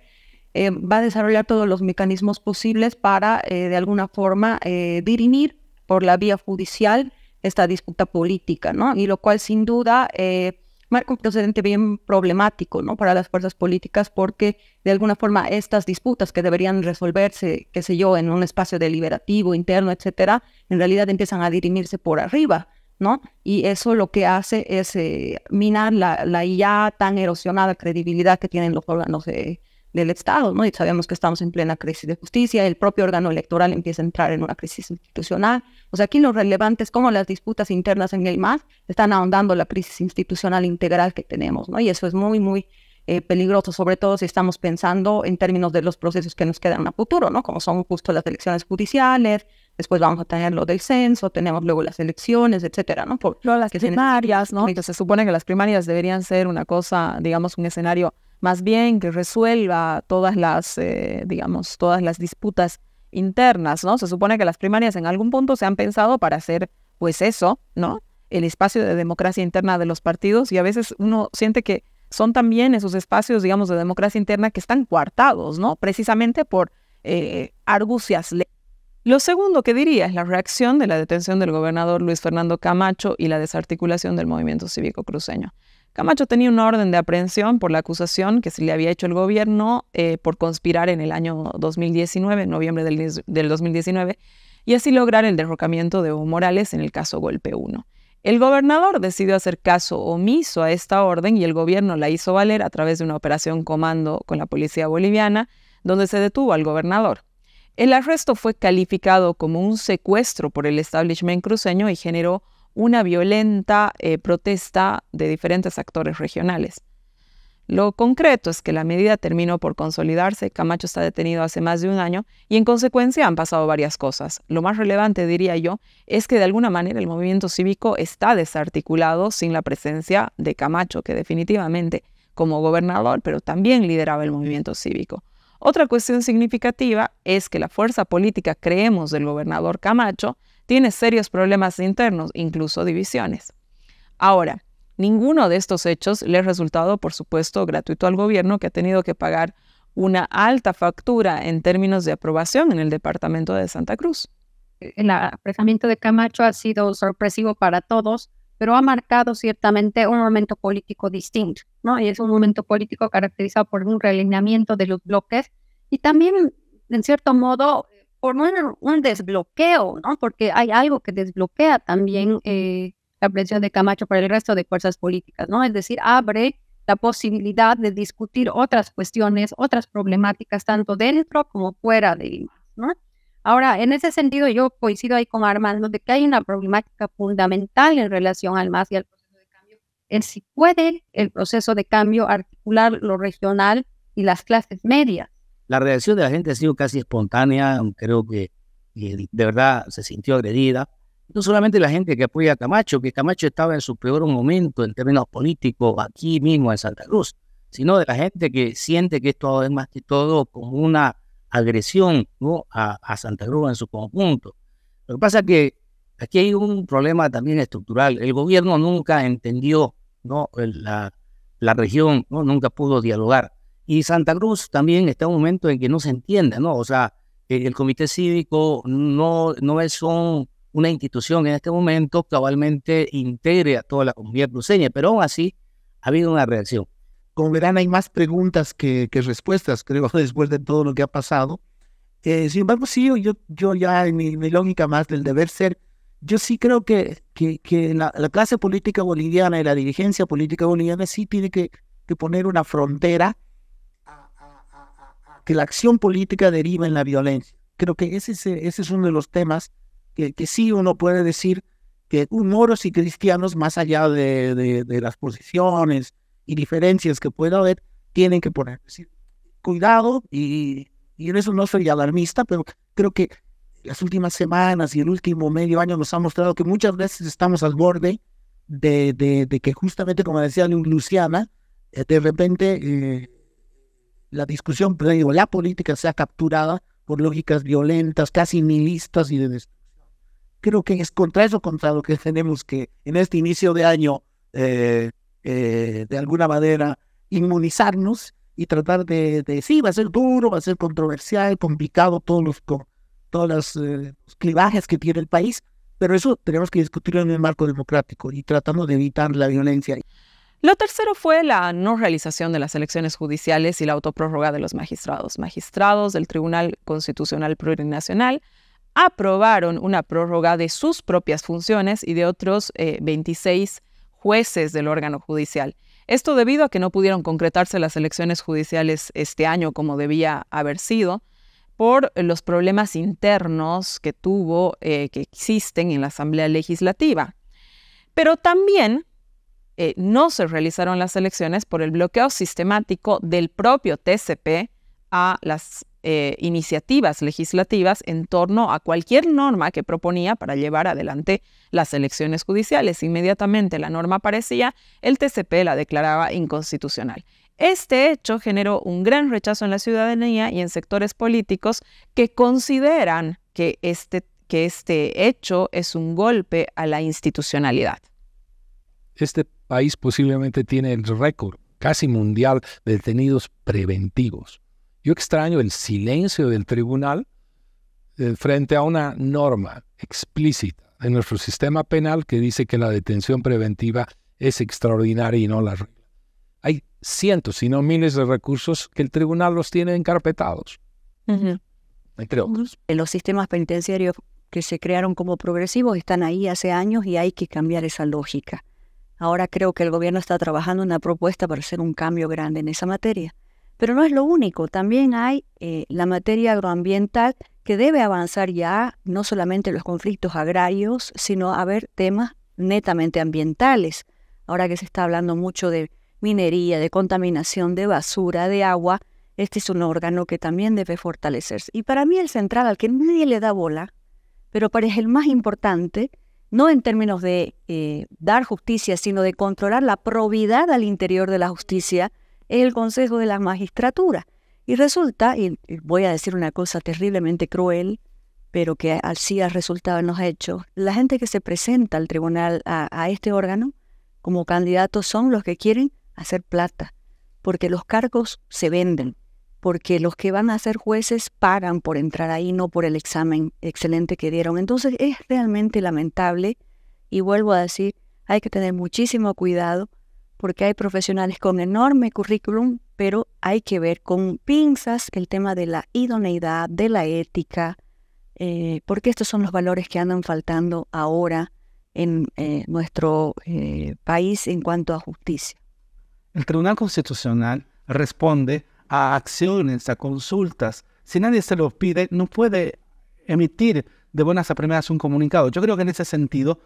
eh, va a desarrollar todos los mecanismos posibles para, eh, de alguna forma, dirimir por la vía judicial esta disputa política, ¿no? Y lo cual sin duda eh, marco un precedente bien problemático ¿no? para las fuerzas políticas porque de alguna forma estas disputas que deberían resolverse, qué sé yo, en un espacio deliberativo, interno, etcétera, en realidad empiezan a dirimirse por arriba, ¿no? Y eso lo que hace es eh, minar la, ya tan erosionada credibilidad que tienen los órganos de del Estado, ¿no? Y sabemos que estamos en plena crisis de justicia, el propio órgano electoral empieza a entrar en una crisis institucional. O sea, aquí lo relevante es cómo las disputas internas en el MAS están ahondando la crisis institucional integral que tenemos, ¿no? Y eso es muy, muy eh, peligroso, sobre todo si estamos pensando en términos de los procesos que nos quedan a futuro, ¿no? Como son justo las elecciones judiciales, después vamos a tener lo del censo, tenemos luego las elecciones, etcétera, ¿no? Por, las primarias, ¿no? entonces se supone que las primarias deberían ser una cosa, digamos, un escenario más bien que resuelva todas las, eh, digamos, todas las disputas internas, ¿no? Se supone que las primarias en algún punto se han pensado para hacer, pues eso, ¿no? El espacio de democracia interna de los partidos y a veces uno siente que son también esos espacios, digamos, de democracia interna que están coartados, ¿no? Precisamente por eh, argucias. Lo segundo que diría es la reacción de la detención del gobernador Luis Fernando Camacho y la desarticulación del movimiento cívico cruceño. Camacho tenía una orden de aprehensión por la acusación que se le había hecho el gobierno eh, por conspirar en el año 2019, noviembre del, del 2019, y así lograr el derrocamiento de Evo Morales en el caso Golpe 1. El gobernador decidió hacer caso omiso a esta orden y el gobierno la hizo valer a través de una operación comando con la policía boliviana, donde se detuvo al gobernador. El arresto fue calificado como un secuestro por el establishment cruceño y generó una violenta eh, protesta de diferentes actores regionales. Lo concreto es que la medida terminó por consolidarse, Camacho está detenido hace más de un año y en consecuencia han pasado varias cosas. Lo más relevante, diría yo, es que de alguna manera el movimiento cívico está desarticulado sin la presencia de Camacho, que definitivamente como gobernador, pero también lideraba el movimiento cívico. Otra cuestión significativa es que la fuerza política, creemos, del gobernador Camacho tiene serios problemas internos, incluso divisiones. Ahora, ninguno de estos hechos le ha resultado, por supuesto, gratuito al gobierno que ha tenido que pagar una alta factura en términos de aprobación en el departamento de Santa Cruz. El apresamiento de Camacho ha sido sorpresivo para todos, pero ha marcado ciertamente un momento político distinto, ¿no? Y es un momento político caracterizado por un realineamiento de los bloques y también, en cierto modo, por un, un desbloqueo, ¿no? Porque hay algo que desbloquea también eh, la presión de Camacho para el resto de fuerzas políticas, ¿no? Es decir, abre la posibilidad de discutir otras cuestiones, otras problemáticas, tanto dentro como fuera de Lima, ¿no? Ahora, en ese sentido, yo coincido ahí con Armando de que hay una problemática fundamental en relación al MAS y al proceso de cambio, en si puede el proceso de cambio articular lo regional y las clases medias, la reacción de la gente ha sido casi espontánea, creo que eh, de verdad se sintió agredida. No solamente la gente que apoya a Camacho, que Camacho estaba en su peor momento en términos políticos aquí mismo en Santa Cruz, sino de la gente que siente que esto es más que todo como una agresión ¿no? a, Santa Cruz en su conjunto. Lo que pasa es que aquí hay un problema también estructural. El gobierno nunca entendió ¿no? la, región, ¿no? nunca pudo dialogar. Y Santa Cruz también está en un momento en que no se entiende, ¿no? O sea, el, Comité Cívico no, no es una institución en este momento cabalmente integre a toda la comunidad cruceña, pero aún así ha habido una reacción. Como verán, hay más preguntas que, respuestas, creo, después de todo lo que ha pasado. Eh, sin embargo, sí, yo, yo ya en mi, lógica más del deber ser, yo sí creo que, que, que la, clase política boliviana y la dirigencia política boliviana sí tiene que, que poner una frontera que la acción política deriva en la violencia. Creo que ese, ese es uno de los temas que, que sí uno puede decir que moros y cristianos, más allá de, de, las posiciones y diferencias que pueda haber, tienen que poner. cuidado, y, y, en eso no soy alarmista, pero creo que las últimas semanas y el último medio año nos ha mostrado que muchas veces estamos al borde de, de que justamente, como decía Luciana, eh, de repente eh, la discusión, la política sea capturada por lógicas violentas, casi nihilistas y de destrucción. Creo que es contra eso, contra lo que tenemos que en este inicio de año, eh, eh, de alguna manera, inmunizarnos y tratar de, sí, va a ser duro, va a ser controversial, complicado, todos los, todos eh, los clivajes que tiene el país, pero eso tenemos que discutirlo en el marco democrático y tratando de evitar la violencia. Lo tercero fue la no realización de las elecciones judiciales y la autoprórroga de los magistrados. Magistrados del Tribunal Constitucional Plurinacional aprobaron una prórroga de sus propias funciones y de otros 26 eh, jueces del órgano judicial. Esto debido a que no pudieron concretarse las elecciones judiciales este año como debía haber sido por los problemas internos que tuvo, eh, que existen en la Asamblea Legislativa. Pero también eh, no se realizaron las elecciones por el bloqueo sistemático del propio TCP a las eh, iniciativas legislativas en torno a cualquier norma que proponía para llevar adelante las elecciones judiciales. Inmediatamente la norma aparecía, el TCP la declaraba inconstitucional. Este hecho generó un gran rechazo en la ciudadanía y en sectores políticos que consideran que este, que este hecho es un golpe a la institucionalidad este país posiblemente tiene el récord casi mundial de detenidos preventivos. Yo extraño el silencio del tribunal eh, frente a una norma explícita en nuestro sistema penal que dice que la detención preventiva es extraordinaria y no la regla. Hay cientos, si no miles de recursos que el tribunal los tiene encarpetados, entre los sistemas penitenciarios que se crearon como progresivos están ahí hace años y hay que cambiar esa lógica. Ahora creo que el gobierno está trabajando una propuesta para hacer un cambio grande en esa materia. Pero no es lo único, también hay eh, la materia agroambiental que debe avanzar ya no solamente los conflictos agrarios, sino a ver temas netamente ambientales. Ahora que se está hablando mucho de minería, de contaminación, de basura, de agua, este es un órgano que también debe fortalecerse. Y para mí el central, al que nadie le da bola, pero parece el más importante, no en términos de eh, dar justicia, sino de controlar la probidad al interior de la justicia, es el Consejo de la Magistratura. Y resulta, y voy a decir una cosa terriblemente cruel, pero que así ha resultado en los hechos, la gente que se presenta al tribunal, a, a este órgano, como candidatos son los que quieren hacer plata, porque los cargos se venden porque los que van a ser jueces pagan por entrar ahí, no por el examen excelente que dieron. Entonces es realmente lamentable y vuelvo a decir, hay que tener muchísimo cuidado porque hay profesionales con enorme currículum, pero hay que ver con pinzas el tema de la idoneidad, de la ética, eh, porque estos son los valores que andan faltando ahora en eh, nuestro eh, país en cuanto a justicia. El Tribunal Constitucional responde a acciones, a consultas. Si nadie se lo pide, no puede emitir de buenas a primeras un comunicado. Yo creo que en ese sentido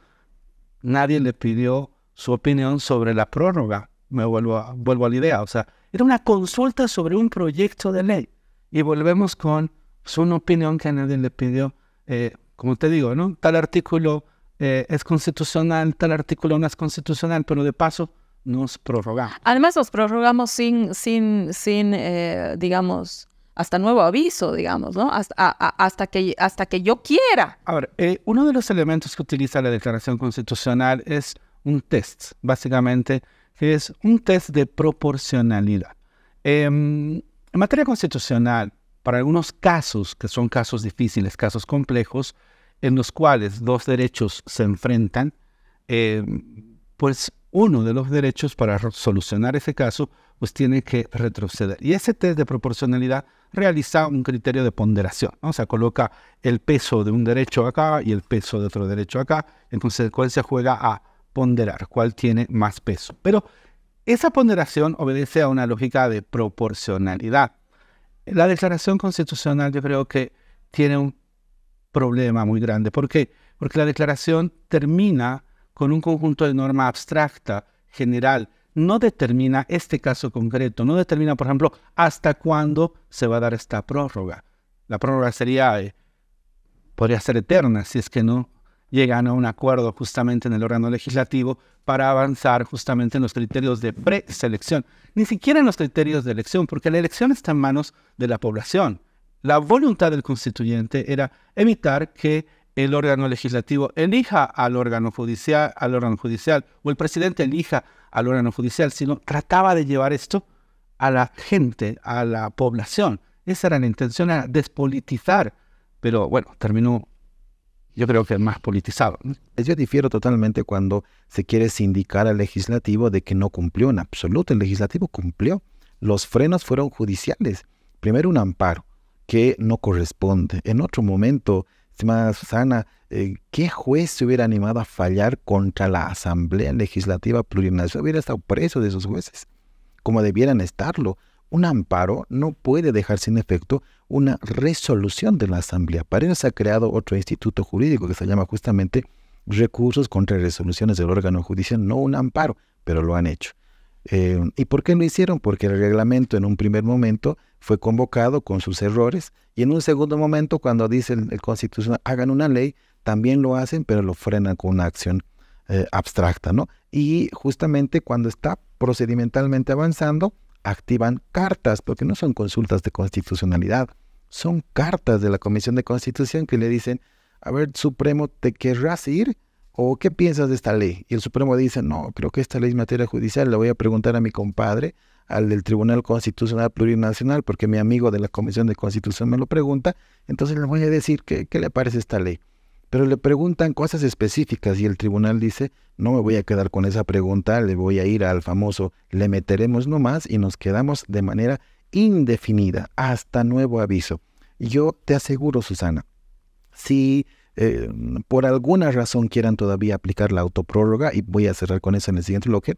nadie le pidió su opinión sobre la prórroga. Me vuelvo a, vuelvo a la idea. O sea, era una consulta sobre un proyecto de ley. Y volvemos con su opinión que nadie le pidió. Eh, como te digo, ¿no? Tal artículo eh, es constitucional, tal artículo no es constitucional, pero de paso nos prorrogamos. Además nos prorrogamos sin, sin, sin eh, digamos, hasta nuevo aviso, digamos, ¿no? Hasta, que, hasta que yo quiera. Ahora, eh, uno de los elementos que utiliza la Declaración Constitucional es un test, básicamente, que es un test de proporcionalidad. Em, en materia constitucional, para algunos casos, que son casos difíciles, casos complejos, en los cuales dos derechos se enfrentan, em, pues uno de los derechos para solucionar ese caso, pues tiene que retroceder. Y ese test de proporcionalidad realiza un criterio de ponderación, o sea, coloca el peso de un derecho acá y el peso de otro derecho acá, en consecuencia juega a ponderar cuál tiene más peso. Pero esa ponderación obedece a una lógica de proporcionalidad. La declaración constitucional yo creo que tiene un problema muy grande. ¿Por qué? Porque la declaración termina con un conjunto de norma abstracta, general, no determina este caso concreto, no determina, por ejemplo, hasta cuándo se va a dar esta prórroga. La prórroga sería, eh, podría ser eterna si es que no llegan a un acuerdo justamente en el órgano legislativo para avanzar justamente en los criterios de preselección, ni siquiera en los criterios de elección, porque la elección está en manos de la población. La voluntad del constituyente era evitar que el órgano legislativo elija al órgano judicial, al órgano judicial, o el presidente elija al órgano judicial, sino trataba de llevar esto a la gente, a la población. Esa era la intención, era despolitizar, pero bueno, terminó yo creo que más politizado. Yo difiero totalmente cuando se quiere sindicar al legislativo de que no cumplió en absoluto. El legislativo cumplió. Los frenos fueron judiciales. Primero un amparo que no corresponde. En otro momento Estimada Susana, eh, ¿qué juez se hubiera animado a fallar contra la Asamblea Legislativa Plurinacional? Hubiera estado preso de esos jueces, como debieran estarlo. Un amparo no puede dejar sin efecto una resolución de la Asamblea. Para ello se ha creado otro instituto jurídico que se llama justamente recursos contra resoluciones del órgano judicial, no un amparo, pero lo han hecho. Eh, ¿Y por qué lo hicieron? Porque el reglamento en un primer momento fue convocado con sus errores y en un segundo momento cuando dicen, el, constitucional hagan una ley, también lo hacen, pero lo frenan con una acción eh, abstracta, ¿no? Y justamente cuando está procedimentalmente avanzando, activan cartas, porque no son consultas de constitucionalidad, son cartas de la Comisión de Constitución que le dicen, a ver, Supremo, ¿te querrás ir? ¿O qué piensas de esta ley? Y el Supremo dice, no, creo que esta ley es materia judicial, le voy a preguntar a mi compadre, al del Tribunal Constitucional Plurinacional, porque mi amigo de la Comisión de Constitución me lo pregunta, entonces le voy a decir qué, le parece esta ley. Pero le preguntan cosas específicas y el tribunal dice, no me voy a quedar con esa pregunta, le voy a ir al famoso, le meteremos nomás y nos quedamos de manera indefinida, hasta nuevo aviso. Yo te aseguro, Susana, si eh, por alguna razón quieran todavía aplicar la autoprórroga, y voy a cerrar con eso en el siguiente bloque,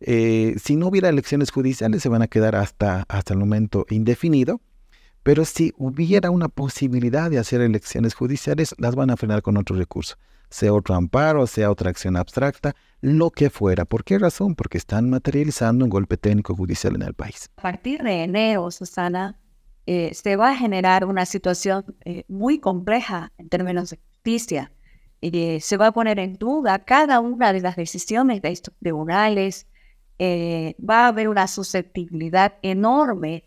eh, si no hubiera elecciones judiciales, se van a quedar hasta, hasta el momento indefinido, pero si hubiera una posibilidad de hacer elecciones judiciales, las van a frenar con otro recurso, sea otro amparo, sea otra acción abstracta, lo que fuera. ¿Por qué razón? Porque están materializando un golpe técnico judicial en el país. A partir de enero, Susana, eh, se va a generar una situación eh, muy compleja en términos de justicia. y se va a poner en duda cada una de las decisiones de estos tribunales, eh, va a haber una susceptibilidad enorme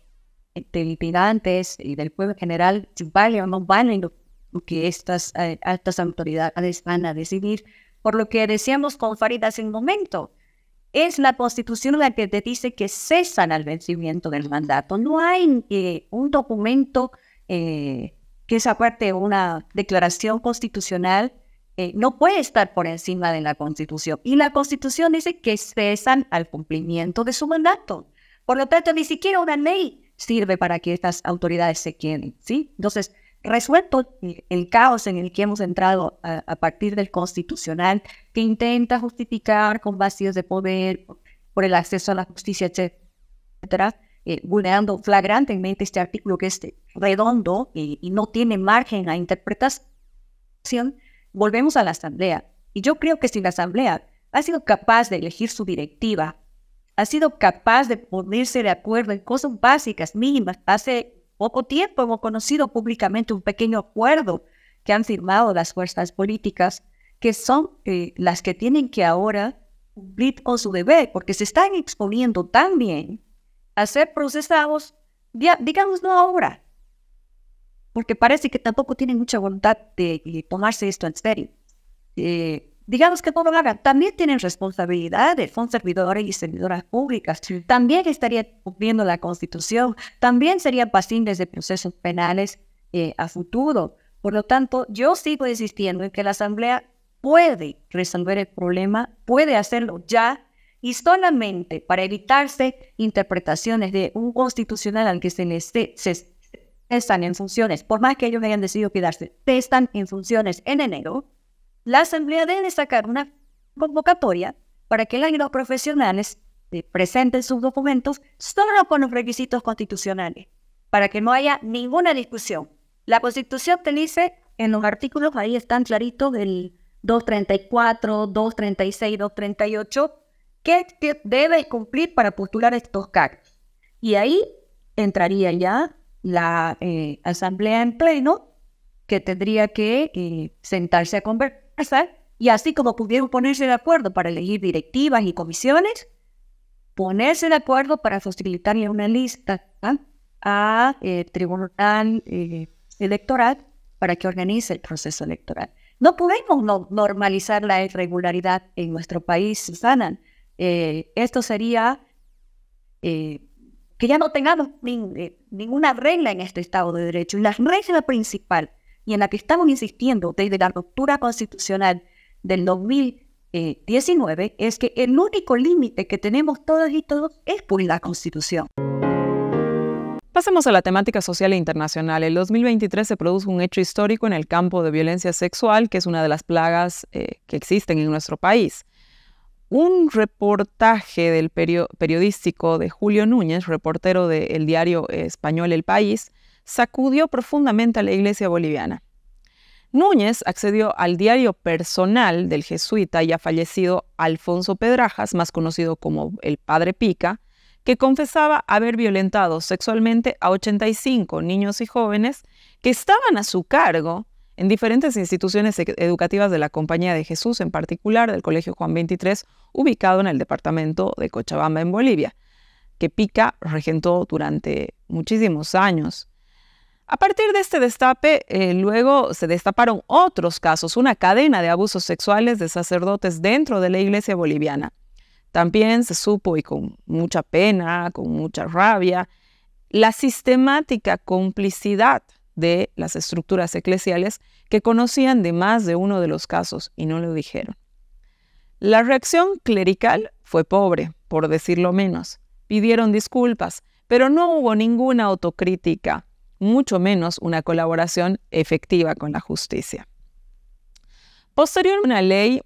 de inmigrantes y del pueblo general si vale o no vale lo que estas eh, altas autoridades van a decidir. Por lo que decíamos con Farid hace un momento, es la constitución la que te dice que cesan al vencimiento del mandato. No hay eh, un documento que es aparte una declaración constitucional eh, no puede estar por encima de la Constitución. Y la Constitución dice que cesan al cumplimiento de su mandato. Por lo tanto, ni siquiera una ley sirve para que estas autoridades se queden, ¿sí? Entonces, resuelto el caos en el que hemos entrado a, partir del constitucional, que intenta justificar con vacíos de poder por el acceso a la justicia, etcétera, eh, vulnerando flagrantemente este artículo que es redondo eh, y no tiene margen a interpretación, volvemos a la Asamblea. Y yo creo que si la Asamblea ha sido capaz de elegir su directiva, ha sido capaz de ponerse de acuerdo en cosas básicas, mínimas. Hace poco tiempo hemos conocido públicamente un pequeño acuerdo que han firmado las fuerzas políticas, que son eh, las que tienen que ahora cumplir con su deber, porque se están exponiendo también a ser procesados, digamos no ahora, porque parece que tampoco tienen mucha voluntad de, tomarse esto en serio. Eh, digamos que no lo hagan, también tienen responsabilidades, son servidores y servidoras públicas, también estarían cumpliendo la constitución, también serían pacientes de procesos penales eh, a futuro. Por lo tanto, yo sigo insistiendo en que la Asamblea puede resolver el problema, puede hacerlo ya y solamente para evitarse interpretaciones de un constitucional al que se, se, están en funciones. Por más que ellos hayan decidido quedarse, están en funciones en enero. La Asamblea debe sacar una convocatoria para que los profesionales presenten sus documentos solo con los requisitos constitucionales, para que no haya ninguna discusión. La Constitución te dice en los artículos, ahí están claritos el 234, 236, 238, que debe cumplir para postular estos cargos. Y ahí entraría ya la eh, asamblea en pleno, que tendría que eh, sentarse a conversar, y así como pudieron ponerse de acuerdo para elegir directivas y comisiones, ponerse de acuerdo para facilitar una lista ¿ah? a eh, tribunal electoral para que organice el proceso electoral. No podemos normalizar la irregularidad en nuestro país, Susana. esto sería que ya no tengamos eh, ninguna regla en este Estado de Derecho. Y la regla principal, y en la que estamos insistiendo desde la ruptura constitucional del 2019, es que el único límite que tenemos todos y todos es por la Constitución. Pasemos a la temática social e internacional. El 2023 se produjo un hecho histórico en el campo de violencia sexual, que es una de las plagas eh, que existen en nuestro país un reportaje del periodístico de Julio Núñez, reportero del diario español El País, sacudió profundamente a la iglesia boliviana. Núñez accedió al diario personal del jesuita ya fallecido Alfonso Pedrajas, más conocido como el Padre Pica, que confesaba haber violentado sexualmente a 85 niños y jóvenes que estaban a su cargo en diferentes instituciones e-, educativas de la Compañía de Jesús, en particular del Colegio Juan 23, ubicado en el departamento de Cochabamba, en Bolivia, que Pica regentó durante muchísimos años. A partir de este destape, eh, luego se destaparon otros casos, una cadena de abusos sexuales de sacerdotes dentro de la iglesia boliviana. También se supo, y con mucha pena, con mucha rabia, la sistemática complicidad de las estructuras eclesiales que conocían de más de uno de los casos y no lo dijeron. La reacción clerical fue pobre, por decirlo menos. Pidieron disculpas, pero no hubo ninguna autocrítica, mucho menos una colaboración efectiva con la justicia. Posteriormente, una ley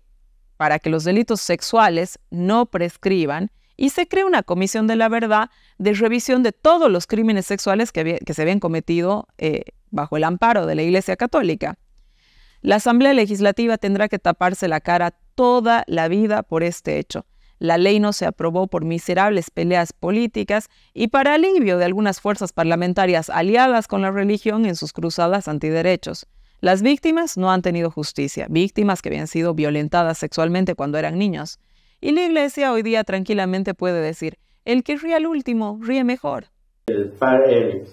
para que los delitos sexuales no prescriban y se crea una comisión de la verdad de revisión de todos los crímenes sexuales que, se habían cometido eh, bajo el amparo de la Iglesia Católica. La Asamblea Legislativa tendrá que taparse la cara toda la vida por este hecho. La ley no se aprobó por miserables peleas políticas y para alivio de algunas fuerzas parlamentarias aliadas con la religión en sus cruzadas antiderechos. Las víctimas no han tenido justicia, víctimas que habían sido violentadas sexualmente cuando eran niños. Y la iglesia hoy día tranquilamente puede decir, el que ríe al último, ríe mejor. El,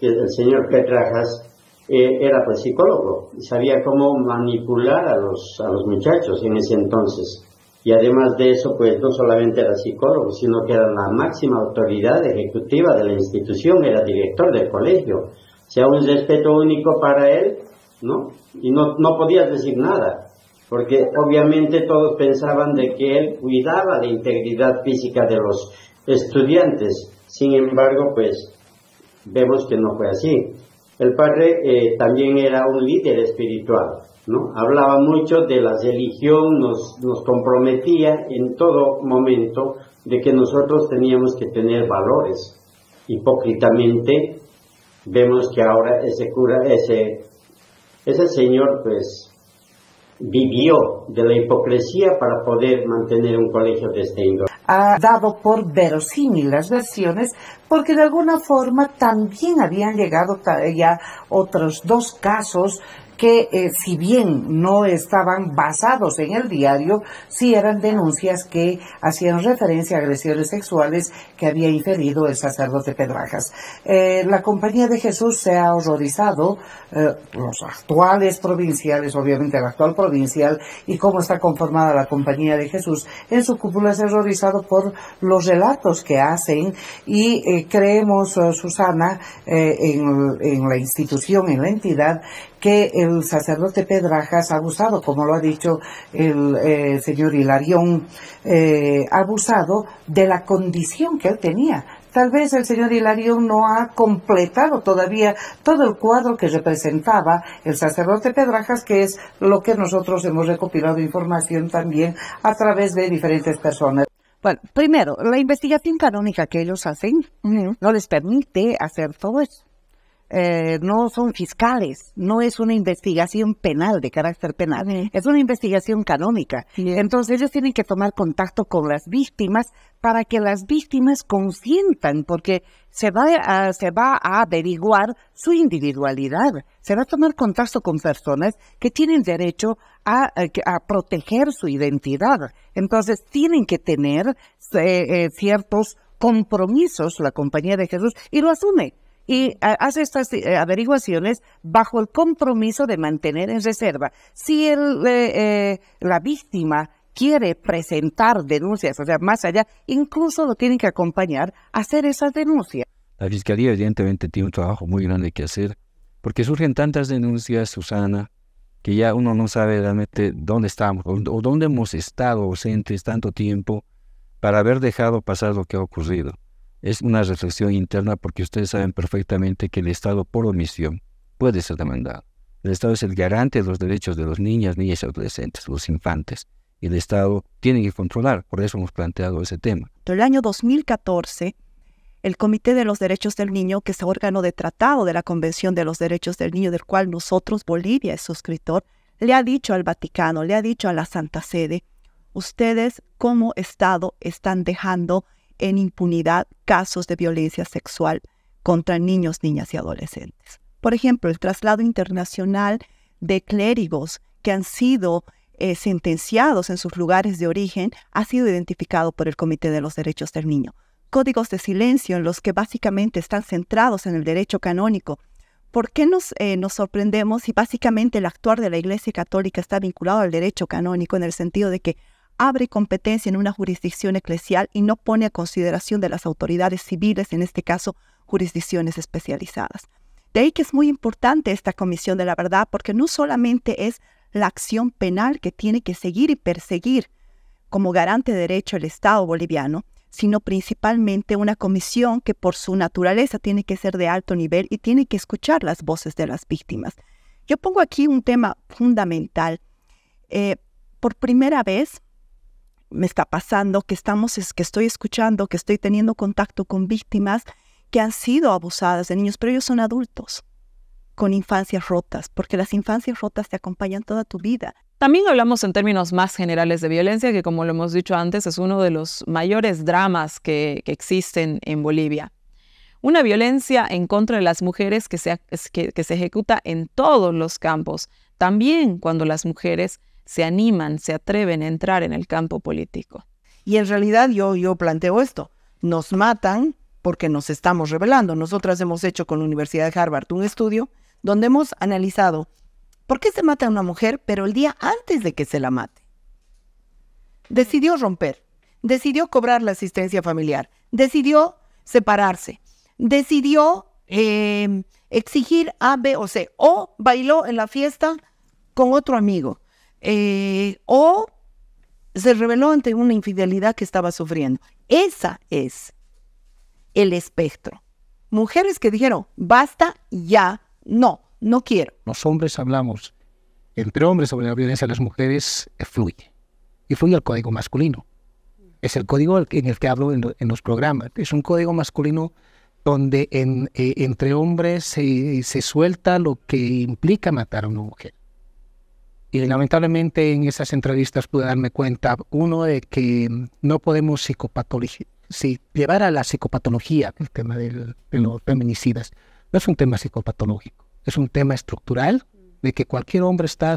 el, señor Petrajas eh, era pues psicólogo sabía cómo manipular a los, a los muchachos en ese entonces. Y además de eso, pues no solamente era psicólogo, sino que era la máxima autoridad ejecutiva de la institución, era director del colegio. O sea, un respeto único para él, ¿no? Y no, no podías decir nada porque obviamente todos pensaban de que él cuidaba la integridad física de los estudiantes. Sin embargo, pues vemos que no fue así. El padre eh, también era un líder espiritual, ¿no? Hablaba mucho de la religión, nos, nos comprometía en todo momento de que nosotros teníamos que tener valores. Hipócritamente vemos que ahora ese cura, ese, ese señor, pues vivió de la hipocresía para poder mantener un colegio de este índole. Ha dado por verosímil las versiones porque de alguna forma también habían llegado ya otros dos casos que eh, si bien no estaban basados en el diario, sí eran denuncias que hacían referencia a agresiones sexuales que había inferido el sacerdote Pedrajas. Eh, la Compañía de Jesús se ha horrorizado, eh, los actuales provinciales, obviamente el actual provincial, y cómo está conformada la Compañía de Jesús, en su cúpula se ha horrorizado por los relatos que hacen y creemos, Susana, en la institución, en la entidad, que el sacerdote Pedrajas ha abusado, como lo ha dicho el eh, señor Hilarión, eh, ha abusado de la condición que él tenía. Tal vez el señor Hilarión no ha completado todavía todo el cuadro que representaba el sacerdote Pedrajas, que es lo que nosotros hemos recopilado información también a través de diferentes personas. Bueno, primero, la investigación canónica que ellos hacen no les permite hacer todo eso. Eh, no son fiscales, no es una investigación penal de carácter penal, es una investigación canónica. Entonces ellos tienen que tomar contacto con las víctimas para que las víctimas consientan, porque se va a, eh, se va a averiguar su individualidad, se va a tomar contacto con personas que tienen derecho a, eh, proteger su identidad. Entonces tienen que tener ciertos compromisos la compañía de Jesús y lo asume y ah, hace estas eh, averiguaciones bajo el compromiso de mantener en reserva. Si el, eh, eh, la víctima quiere presentar denuncias, o sea, más allá, incluso lo tienen que acompañar a hacer esas denuncias. La Fiscalía evidentemente tiene un trabajo muy grande que hacer, porque surgen tantas denuncias, Susana, que ya uno no sabe realmente dónde estamos o, dónde hemos estado ausentes tanto tiempo para haber dejado pasar lo que ha ocurrido es una reflexión interna porque ustedes saben perfectamente que el Estado por omisión puede ser demandado. El Estado es el garante de los derechos de los niñas, niñas y adolescentes, los infantes. Y el Estado tiene que controlar, por eso hemos planteado ese tema. el año 2014, el Comité de los Derechos del Niño, que es el órgano de tratado de la Convención de los Derechos del Niño, del cual nosotros, Bolivia, es suscriptor, le ha dicho al Vaticano, le ha dicho a la Santa Sede, ustedes como Estado están dejando en impunidad casos de violencia sexual contra niños, niñas y adolescentes. Por ejemplo, el traslado internacional de clérigos que han sido eh, sentenciados en sus lugares de origen ha sido identificado por el Comité de los Derechos del Niño. Códigos de silencio en los que básicamente están centrados en el derecho canónico. ¿Por qué nos eh, sorprendemos si básicamente el actuar de la Iglesia Católica está vinculado al derecho canónico en el sentido de que abre competencia en una jurisdicción eclesial y no pone a consideración de las autoridades civiles, en este caso jurisdicciones especializadas. De ahí que es muy importante esta Comisión de la Verdad porque no solamente es la acción penal que tiene que seguir y perseguir como garante de derecho el Estado boliviano, sino principalmente una comisión que por su naturaleza tiene que ser de alto nivel y tiene que escuchar las voces de las víctimas. Yo pongo aquí un tema fundamental. Eh, por primera vez, me está pasando, que, estamos, es, que estoy escuchando, que estoy teniendo contacto con víctimas que han sido abusadas de niños, pero ellos son adultos con infancias rotas, porque las infancias rotas te acompañan toda tu vida. También hablamos en términos más generales de violencia, que como lo hemos dicho antes, es uno de los mayores dramas que, existen en Bolivia. Una violencia en contra de las mujeres que se ejecuta en todos los campos, también cuando las mujeres se animan, se atreven a entrar en el campo político. Y en realidad yo, yo planteo esto, nos matan porque nos estamos revelando. Nosotras hemos hecho con la Universidad de Harvard un estudio donde hemos analizado por qué se mata a una mujer, pero el día antes de que se la mate. Decidió romper, decidió cobrar la asistencia familiar, decidió separarse, decidió eh, exigir A, B o C, o bailó en la fiesta con otro amigo. Eh, o se reveló ante una infidelidad que estaba sufriendo. Esa es el espectro. Mujeres que dijeron, basta ya, no, no quiero. Los hombres hablamos, entre hombres sobre la violencia de las mujeres eh, fluye. Y fluye el código masculino. Es el código en el que hablo en, los programas. Es un código masculino donde eh, entre hombres se suelta lo que implica matar a una mujer. Y lamentablemente en esas entrevistas pude darme cuenta, uno, de que no podemos psicopatología, si llevar a la psicopatología el tema de los feminicidas. No es un tema psicopatológico, es un tema estructural de que cualquier hombre está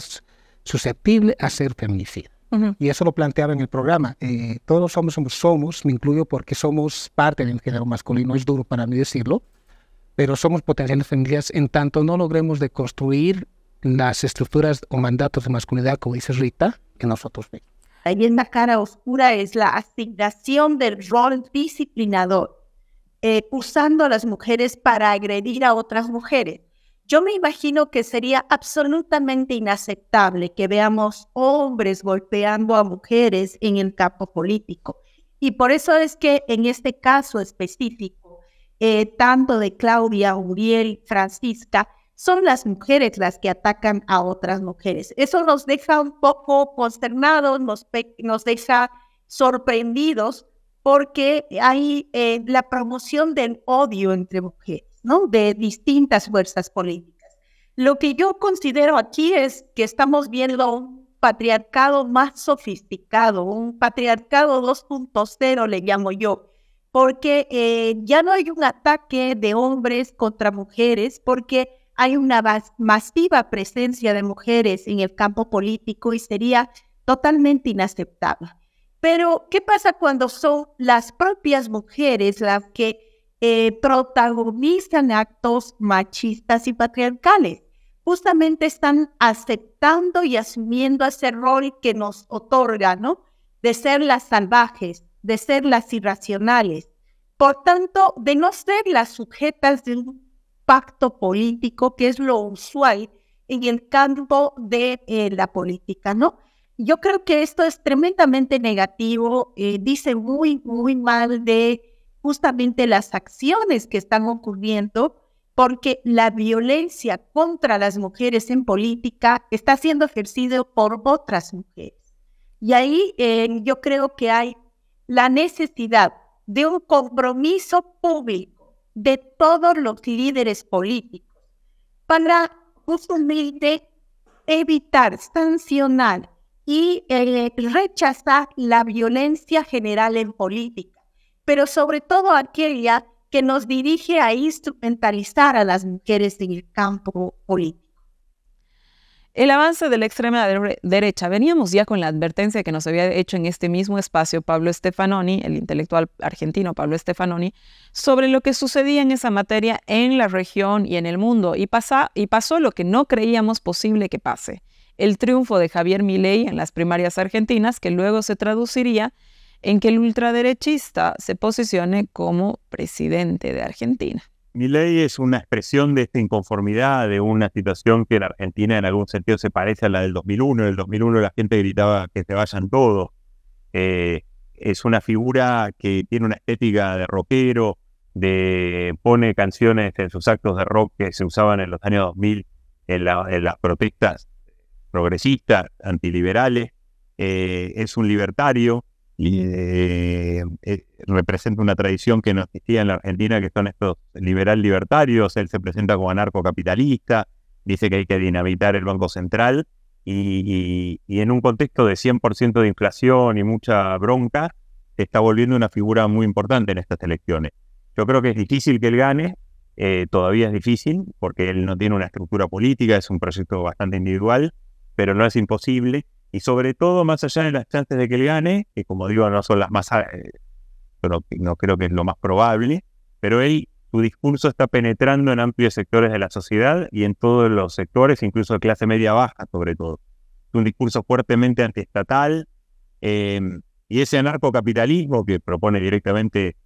susceptible a ser feminicida. Y eso lo planteaba en el programa. Eh, todos los hombres somos, somos, me incluyo porque somos parte del género masculino, es duro para mí decirlo, pero somos potenciales feminicidas en tanto no logremos deconstruir las estructuras o mandatos de masculinidad, como dice Rita, que nosotros vemos. Ahí misma la cara oscura es la asignación del rol disciplinador, eh, usando a las mujeres para agredir a otras mujeres. Yo me imagino que sería absolutamente inaceptable que veamos hombres golpeando a mujeres en el campo político. Y por eso es que en este caso específico, eh, tanto de Claudia, Uriel, Francisca, son las mujeres las que atacan a otras mujeres. Eso nos deja un poco consternados, nos, nos deja sorprendidos porque hay eh, la promoción del odio entre mujeres, ¿no? De distintas fuerzas políticas. Lo que yo considero aquí es que estamos viendo un patriarcado más sofisticado, un patriarcado 2.0 le llamo yo, porque eh, ya no hay un ataque de hombres contra mujeres, porque hay una masiva presencia de mujeres en el campo político y sería totalmente inaceptable. Pero, ¿qué pasa cuando son las propias mujeres las que eh, protagonizan actos machistas y patriarcales? Justamente están aceptando y asumiendo ese rol que nos otorga, ¿no? De ser las salvajes, de ser las irracionales. Por tanto, de no ser las sujetas de un pacto político, que es lo usual en el campo de eh, la política, ¿no? Yo creo que esto es tremendamente negativo, eh, dice muy, muy mal de justamente las acciones que están ocurriendo, porque la violencia contra las mujeres en política está siendo ejercido por otras mujeres. Y ahí eh, yo creo que hay la necesidad de un compromiso público de todos los líderes políticos para justamente evitar, sancionar y eh, rechazar la violencia general en política, pero sobre todo aquella que nos dirige a instrumentalizar a las mujeres en el campo político. El avance de la extrema derecha. Veníamos ya con la advertencia que nos había hecho en este mismo espacio Pablo Stefanoni, el intelectual argentino Pablo Stefanoni, sobre lo que sucedía en esa materia en la región y en el mundo. Y, y pasó lo que no creíamos posible que pase. El triunfo de Javier Milei en las primarias argentinas, que luego se traduciría en que el ultraderechista se posicione como presidente de Argentina. Mi ley es una expresión de esta inconformidad, de una situación que en Argentina en algún sentido se parece a la del 2001. En el 2001 la gente gritaba que se vayan todos. Eh, es una figura que tiene una estética de rockero, de, pone canciones en sus actos de rock que se usaban en los años 2000 en, las protestas progresistas, antiliberales. Eh, es un libertario, eh, eh, representa una tradición que no existía en la Argentina, que son estos liberal libertarios, él se presenta como anarcocapitalista, dice que hay que dinamitar el Banco Central, y, en un contexto de 100% de inflación y mucha bronca, está volviendo una figura muy importante en estas elecciones. Yo creo que es difícil que él gane, eh, todavía es difícil, porque él no tiene una estructura política, es un proyecto bastante individual, pero no es imposible. Y sobre todo, más allá de las chances de que él gane, que como digo, no son las más, eh, no creo que es lo más probable, pero él, su discurso está penetrando en amplios sectores de la sociedad y en todos los sectores, incluso de clase media baja, sobre todo. Es un discurso fuertemente antiestatal eh, y ese anarcocapitalismo que propone directamente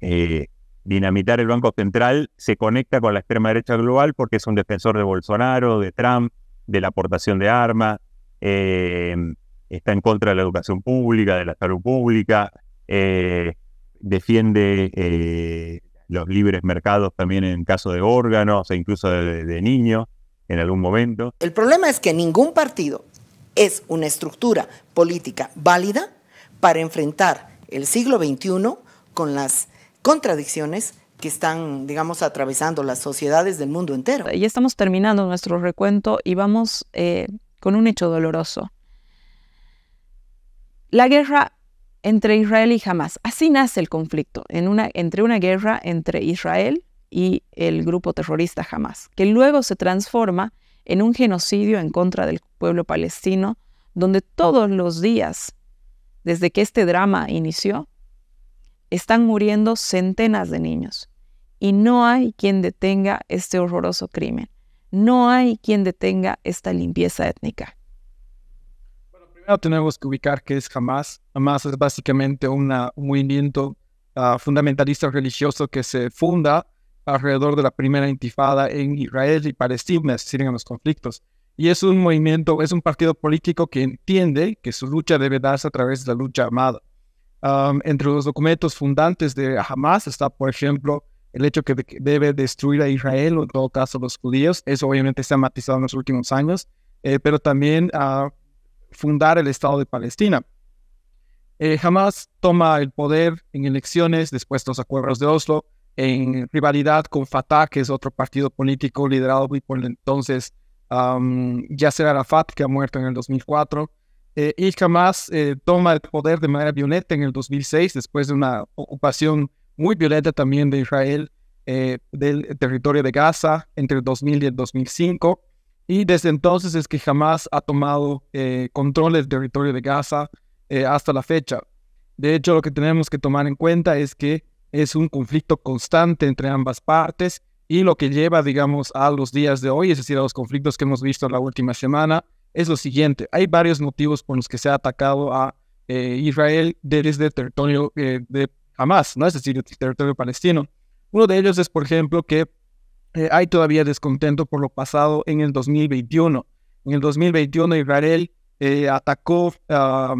eh, dinamitar el Banco Central se conecta con la extrema derecha global porque es un defensor de Bolsonaro, de Trump, de la aportación de armas, Em, está en contra de la educación pública, de la salud pública, eh, defiende eh, los libres mercados también en caso de órganos e incluso de, niños en algún momento. El problema es que ningún partido es una estructura política válida para enfrentar el siglo XXI con las contradicciones que están, digamos, atravesando las sociedades del mundo entero. Ya estamos terminando nuestro recuento y vamos eh, con un hecho doloroso. La guerra entre Israel y Hamas. Así nace el conflicto, entre una guerra entre Israel y el grupo terrorista Hamas, que luego se transforma en un genocidio en contra del pueblo palestino, donde todos los días, desde que este drama inició, están muriendo centenas de niños y no hay quien detenga este horroroso crimen. No hay quien detenga esta limpieza étnica. Bueno, primero tenemos que ubicar qué es Hamas. Hamas es básicamente un movimiento ah, fundamentalista religioso que se funda alrededor de la primera intifada en Israel y Palestina, es en los conflictos. Y es un movimiento, es un partido político que entiende que su lucha debe darse a través de la lucha armada. Ah, entre los documentos fundantes de Hamas está, por ejemplo, el hecho que, debe destruir a Israel o en todo caso los judíos, eso obviamente se ha matizado en los últimos años, eh, pero también a ah, fundar el Estado de Palestina. Eh, jamás Hamas toma el poder en elecciones después de los acuerdos de Oslo, en rivalidad con Fatah, que es otro partido político liderado por entonces Yasser Arafat, que ha muerto en el 2004. Eh, y Hamas toma el poder de manera violenta en el 2006, después de una ocupación muy violenta también de Israel eh, del territorio de Gaza entre 2000 y el 2005. Y desde entonces es que jamás ha tomado eh, control del territorio de Gaza eh, hasta la fecha. De hecho, lo que tenemos que tomar en cuenta es que es un conflicto constante entre ambas partes y lo que lleva, digamos, a los días de hoy, es decir, a los conflictos que hemos visto en la última semana, es lo siguiente. Hay varios motivos por los que se ha atacado a Israel desde el territorio de Hamas, ¿no? es decir, el territorio palestino. Uno de ellos es, por ejemplo, que eh, hay todavía descontento por lo pasado en el 2021. En el 2021 Israel eh, atacó a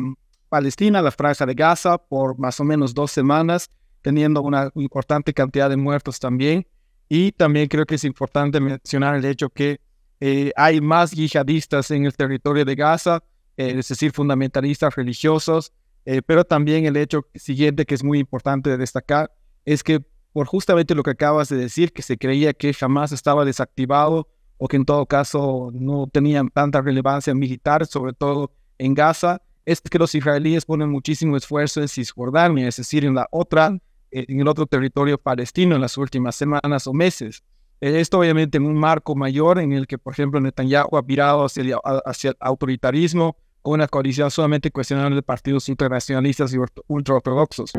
Palestina, la franja de Gaza, por más o menos dos semanas, teniendo una importante cantidad de muertos también. Y también creo que es importante mencionar el hecho que eh, hay más yihadistas en el territorio de Gaza, es decir, fundamentalistas religiosos, eh, pero también el hecho siguiente que es muy importante destacar es que por justamente lo que acabas de decir, que se creía que jamás estaba desactivado o que en todo caso no tenían tanta relevancia militar, sobre todo en Gaza, es que los israelíes ponen muchísimo esfuerzo en Cisjordania, es decir, en la otra, en el otro territorio palestino en las últimas semanas o meses. Eh, esto obviamente en un marco mayor en el que, por ejemplo, Netanyahu ha virado hacia el autoritarismo, una coalición solamente cuestionable de partidos internacionalistas y ultraortodoxos.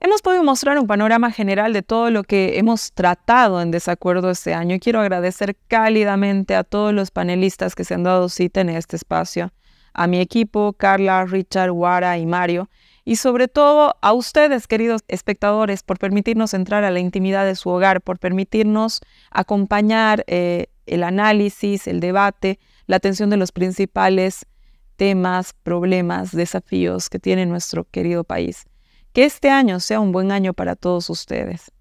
Hemos podido mostrar un panorama general de todo lo que hemos tratado en desacuerdo este año. Quiero agradecer cálidamente a todos los panelistas que se han dado cita en este espacio, a mi equipo, Carla, Richard, Wara y Mario, y sobre todo a ustedes, queridos espectadores, por permitirnos entrar a la intimidad de su hogar, por permitirnos acompañar eh, el análisis, el debate, la atención de los principales temas, problemas, desafíos que tiene nuestro querido país. Que este año sea un buen año para todos ustedes.